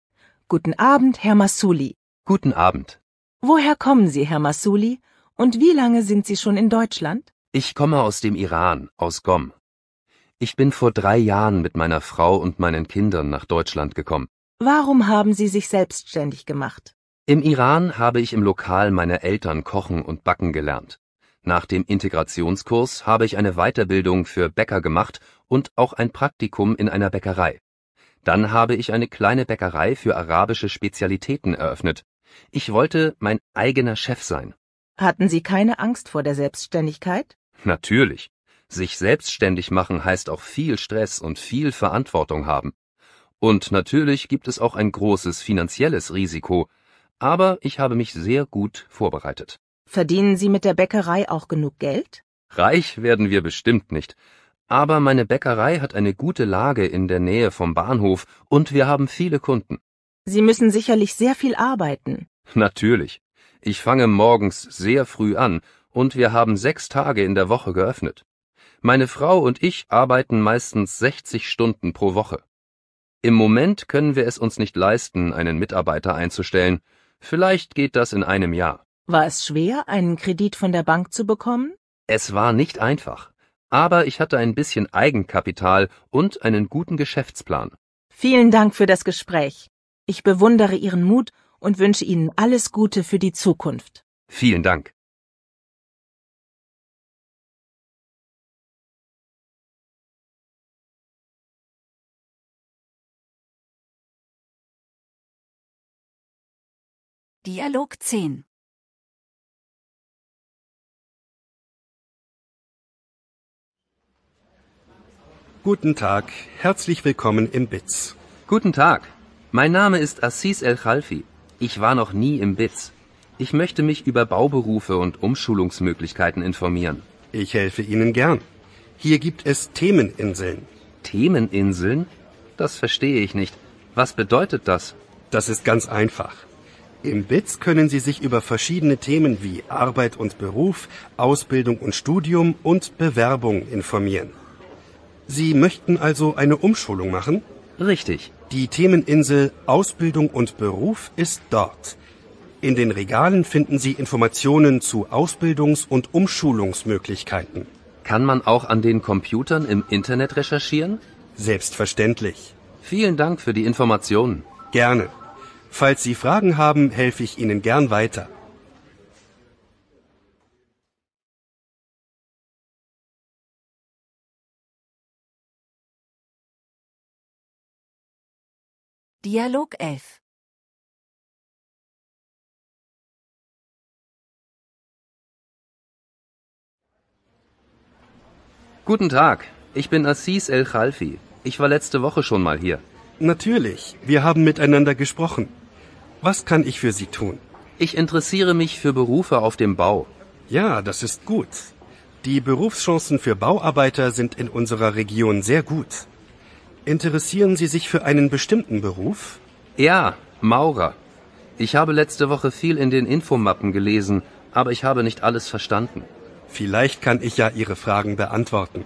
Guten Abend, Herr Massouli. Guten Abend. Woher kommen Sie, Herr Massouli, und wie lange sind Sie schon in Deutschland? Ich komme aus dem Iran, aus Gom. Ich bin vor drei Jahren mit meiner Frau und meinen Kindern nach Deutschland gekommen. Warum haben Sie sich selbstständig gemacht? Im Iran habe ich im Lokal meiner Eltern kochen und backen gelernt. Nach dem Integrationskurs habe ich eine Weiterbildung für Bäcker gemacht und auch ein Praktikum in einer Bäckerei. Dann habe ich eine kleine Bäckerei für arabische Spezialitäten eröffnet. Ich wollte mein eigener Chef sein. Hatten Sie keine Angst vor der Selbstständigkeit? Natürlich. Sich selbstständig machen heißt auch viel Stress und viel Verantwortung haben. Und natürlich gibt es auch ein großes finanzielles Risiko, aber ich habe mich sehr gut vorbereitet. Verdienen Sie mit der Bäckerei auch genug Geld? Reich werden wir bestimmt nicht. Aber meine Bäckerei hat eine gute Lage in der Nähe vom Bahnhof und wir haben viele Kunden. Sie müssen sicherlich sehr viel arbeiten. Natürlich. Ich fange morgens sehr früh an und wir haben sechs Tage in der Woche geöffnet. Meine Frau und ich arbeiten meistens 60 Stunden pro Woche. Im Moment können wir es uns nicht leisten, einen Mitarbeiter einzustellen. Vielleicht geht das in einem Jahr. War es schwer, einen Kredit von der Bank zu bekommen? Es war nicht einfach. Aber ich hatte ein bisschen Eigenkapital und einen guten Geschäftsplan. Vielen Dank für das Gespräch. Ich bewundere Ihren Mut und wünsche Ihnen alles Gute für die Zukunft. Vielen Dank. Dialog 10 Guten Tag, herzlich willkommen im BITS. Guten Tag, mein Name ist Assis El Khalfi. Ich war noch nie im BITS. Ich möchte mich über Bauberufe und Umschulungsmöglichkeiten informieren. Ich helfe Ihnen gern. Hier gibt es Themeninseln. Themeninseln? Das verstehe ich nicht. Was bedeutet das? Das ist ganz einfach. Im BITS können Sie sich über verschiedene Themen wie Arbeit und Beruf, Ausbildung und Studium und Bewerbung informieren. Sie möchten also eine Umschulung machen? Richtig. Die Themeninsel Ausbildung und Beruf ist dort. In den Regalen finden Sie Informationen zu Ausbildungs- und Umschulungsmöglichkeiten. Kann man auch an den Computern im Internet recherchieren? Selbstverständlich. Vielen Dank für die Informationen. Gerne. Falls Sie Fragen haben, helfe ich Ihnen gern weiter. Dialog 11 Guten Tag, ich bin Assis El Khalfi. Ich war letzte Woche schon mal hier. Natürlich, wir haben miteinander gesprochen. Was kann ich für Sie tun? Ich interessiere mich für Berufe auf dem Bau. Ja, das ist gut. Die Berufschancen für Bauarbeiter sind in unserer Region sehr gut. Interessieren Sie sich für einen bestimmten Beruf? Ja, Maurer. Ich habe letzte Woche viel in den Infomappen gelesen, aber ich habe nicht alles verstanden. Vielleicht kann ich ja Ihre Fragen beantworten.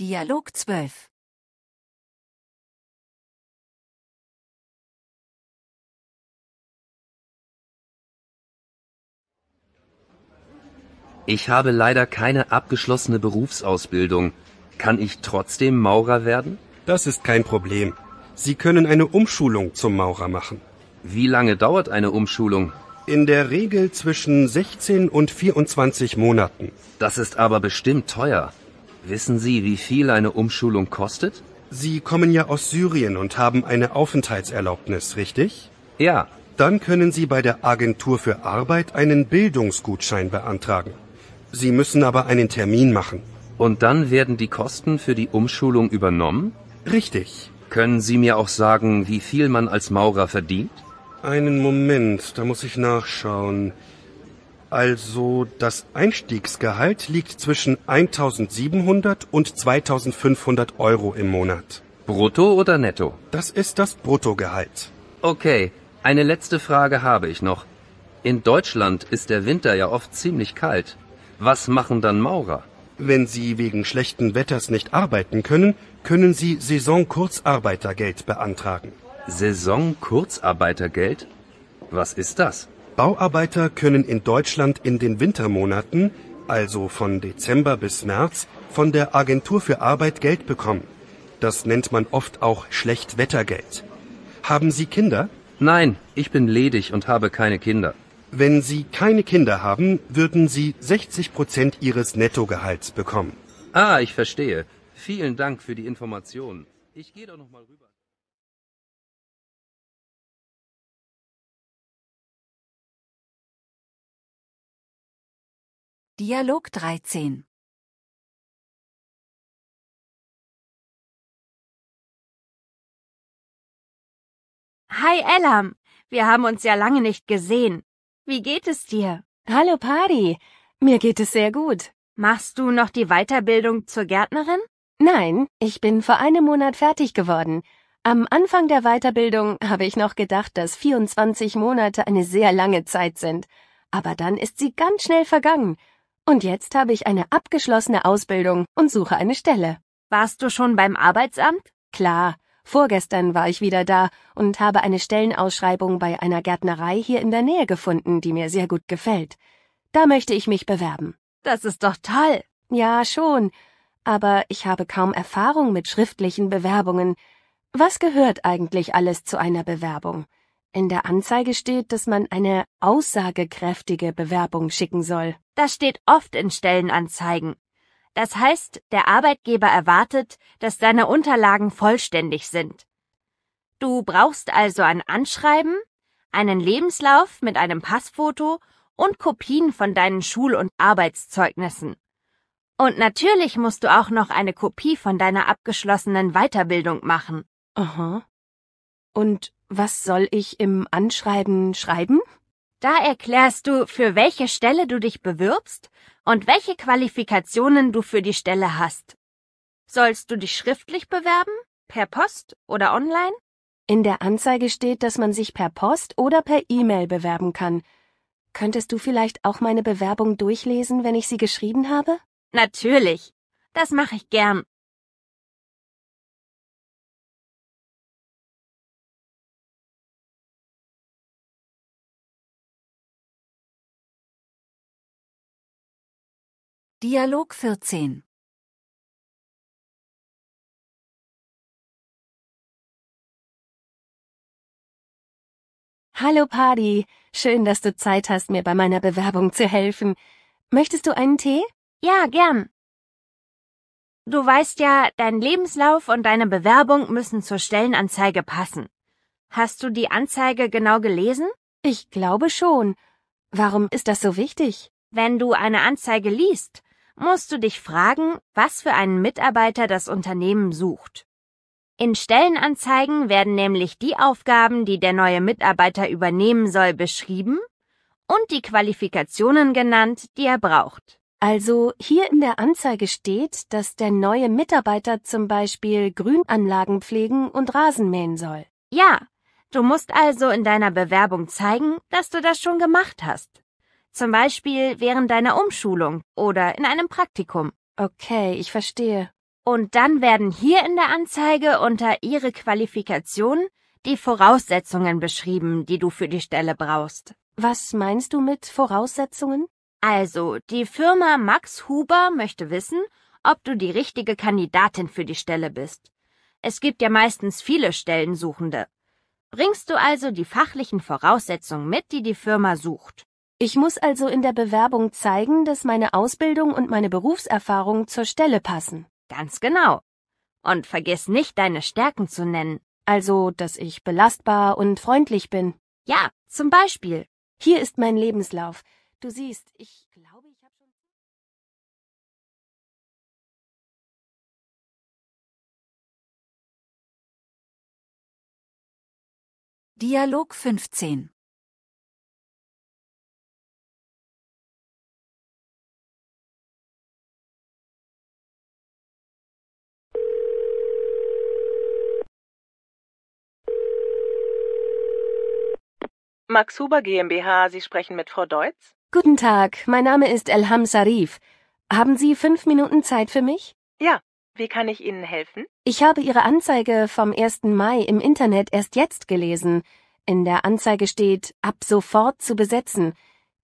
Dialog 12 Ich habe leider keine abgeschlossene Berufsausbildung. Kann ich trotzdem Maurer werden? Das ist kein Problem. Sie können eine Umschulung zum Maurer machen. Wie lange dauert eine Umschulung? In der Regel zwischen 16 und 24 Monaten. Das ist aber bestimmt teuer. Wissen Sie, wie viel eine Umschulung kostet? Sie kommen ja aus Syrien und haben eine Aufenthaltserlaubnis, richtig? Ja. Dann können Sie bei der Agentur für Arbeit einen Bildungsgutschein beantragen. Sie müssen aber einen Termin machen. Und dann werden die Kosten für die Umschulung übernommen? Richtig. Können Sie mir auch sagen, wie viel man als Maurer verdient? Einen Moment, da muss ich nachschauen. Also das Einstiegsgehalt liegt zwischen 1700 und 2500 Euro im Monat. Brutto oder netto? Das ist das Bruttogehalt. Okay, eine letzte Frage habe ich noch. In Deutschland ist der Winter ja oft ziemlich kalt. Was machen dann Maurer? Wenn sie wegen schlechten Wetters nicht arbeiten können, können sie Saisonkurzarbeitergeld beantragen. Saisonkurzarbeitergeld? Was ist das? Bauarbeiter können in Deutschland in den Wintermonaten, also von Dezember bis März, von der Agentur für Arbeit Geld bekommen. Das nennt man oft auch Schlechtwettergeld. Haben Sie Kinder? Nein, ich bin ledig und habe keine Kinder. Wenn Sie keine Kinder haben, würden Sie 60 Prozent Ihres Nettogehalts bekommen. Ah, ich verstehe. Vielen Dank für die Information. Ich gehe doch noch mal rüber. Dialog 13 Hi Elam, wir haben uns ja lange nicht gesehen. Wie geht es dir? Hallo Padi, mir geht es sehr gut. Machst du noch die Weiterbildung zur Gärtnerin? Nein, ich bin vor einem Monat fertig geworden. Am Anfang der Weiterbildung habe ich noch gedacht, dass 24 Monate eine sehr lange Zeit sind. Aber dann ist sie ganz schnell vergangen. Und jetzt habe ich eine abgeschlossene Ausbildung und suche eine Stelle. Warst du schon beim Arbeitsamt? Klar. Vorgestern war ich wieder da und habe eine Stellenausschreibung bei einer Gärtnerei hier in der Nähe gefunden, die mir sehr gut gefällt. Da möchte ich mich bewerben. Das ist doch toll. Ja, schon. Aber ich habe kaum Erfahrung mit schriftlichen Bewerbungen. Was gehört eigentlich alles zu einer Bewerbung? In der Anzeige steht, dass man eine aussagekräftige Bewerbung schicken soll. Das steht oft in Stellenanzeigen. Das heißt, der Arbeitgeber erwartet, dass deine Unterlagen vollständig sind. Du brauchst also ein Anschreiben, einen Lebenslauf mit einem Passfoto und Kopien von deinen Schul- und Arbeitszeugnissen. Und natürlich musst du auch noch eine Kopie von deiner abgeschlossenen Weiterbildung machen. Aha. Und was soll ich im Anschreiben schreiben? Da erklärst du, für welche Stelle du dich bewirbst und welche Qualifikationen du für die Stelle hast. Sollst du dich schriftlich bewerben? Per Post oder online? In der Anzeige steht, dass man sich per Post oder per E-Mail bewerben kann. Könntest du vielleicht auch meine Bewerbung durchlesen, wenn ich sie geschrieben habe? Natürlich. Das mache ich gern. Dialog 14 Hallo Paddy, schön, dass du Zeit hast, mir bei meiner Bewerbung zu helfen. Möchtest du einen Tee? Ja, gern. Du weißt ja, dein Lebenslauf und deine Bewerbung müssen zur Stellenanzeige passen. Hast du die Anzeige genau gelesen? Ich glaube schon. Warum ist das so wichtig? Wenn du eine Anzeige liest, musst du dich fragen, was für einen Mitarbeiter das Unternehmen sucht. In Stellenanzeigen werden nämlich die Aufgaben, die der neue Mitarbeiter übernehmen soll, beschrieben und die Qualifikationen genannt, die er braucht. Also hier in der Anzeige steht, dass der neue Mitarbeiter zum Beispiel Grünanlagen pflegen und Rasen mähen soll. Ja, du musst also in deiner Bewerbung zeigen, dass du das schon gemacht hast. Zum Beispiel während deiner Umschulung oder in einem Praktikum. Okay, ich verstehe. Und dann werden hier in der Anzeige unter Ihre Qualifikation die Voraussetzungen beschrieben, die du für die Stelle brauchst. Was meinst du mit Voraussetzungen? Also, die Firma Max Huber möchte wissen, ob du die richtige Kandidatin für die Stelle bist. Es gibt ja meistens viele Stellensuchende. Bringst du also die fachlichen Voraussetzungen mit, die die Firma sucht? Ich muss also in der Bewerbung zeigen, dass meine Ausbildung und meine Berufserfahrung zur Stelle passen. Ganz genau. Und vergiss nicht, deine Stärken zu nennen. Also, dass ich belastbar und freundlich bin. Ja, zum Beispiel. Hier ist mein Lebenslauf. Du siehst, ich glaube, ich habe schon. Dialog 15 Max Huber GmbH, Sie sprechen mit Frau Deutz? Guten Tag, mein Name ist Elham Sarif. Haben Sie fünf Minuten Zeit für mich? Ja, wie kann ich Ihnen helfen? Ich habe Ihre Anzeige vom 1. Mai im Internet erst jetzt gelesen. In der Anzeige steht, ab sofort zu besetzen.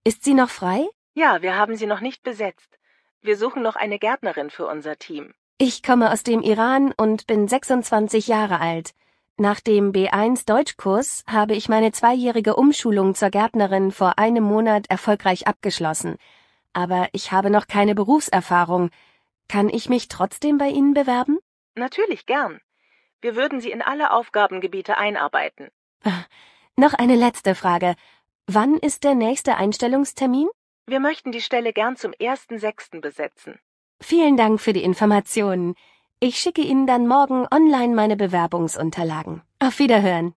Ist sie noch frei? Ja, wir haben sie noch nicht besetzt. Wir suchen noch eine Gärtnerin für unser Team. Ich komme aus dem Iran und bin 26 Jahre alt. Nach dem B1-Deutschkurs habe ich meine zweijährige Umschulung zur Gärtnerin vor einem Monat erfolgreich abgeschlossen. Aber ich habe noch keine Berufserfahrung. Kann ich mich trotzdem bei Ihnen bewerben? Natürlich gern. Wir würden Sie in alle Aufgabengebiete einarbeiten. Noch eine letzte Frage. Wann ist der nächste Einstellungstermin? Wir möchten die Stelle gern zum 1.6. besetzen. Vielen Dank für die Informationen. Ich schicke Ihnen dann morgen online meine Bewerbungsunterlagen. Auf Wiederhören.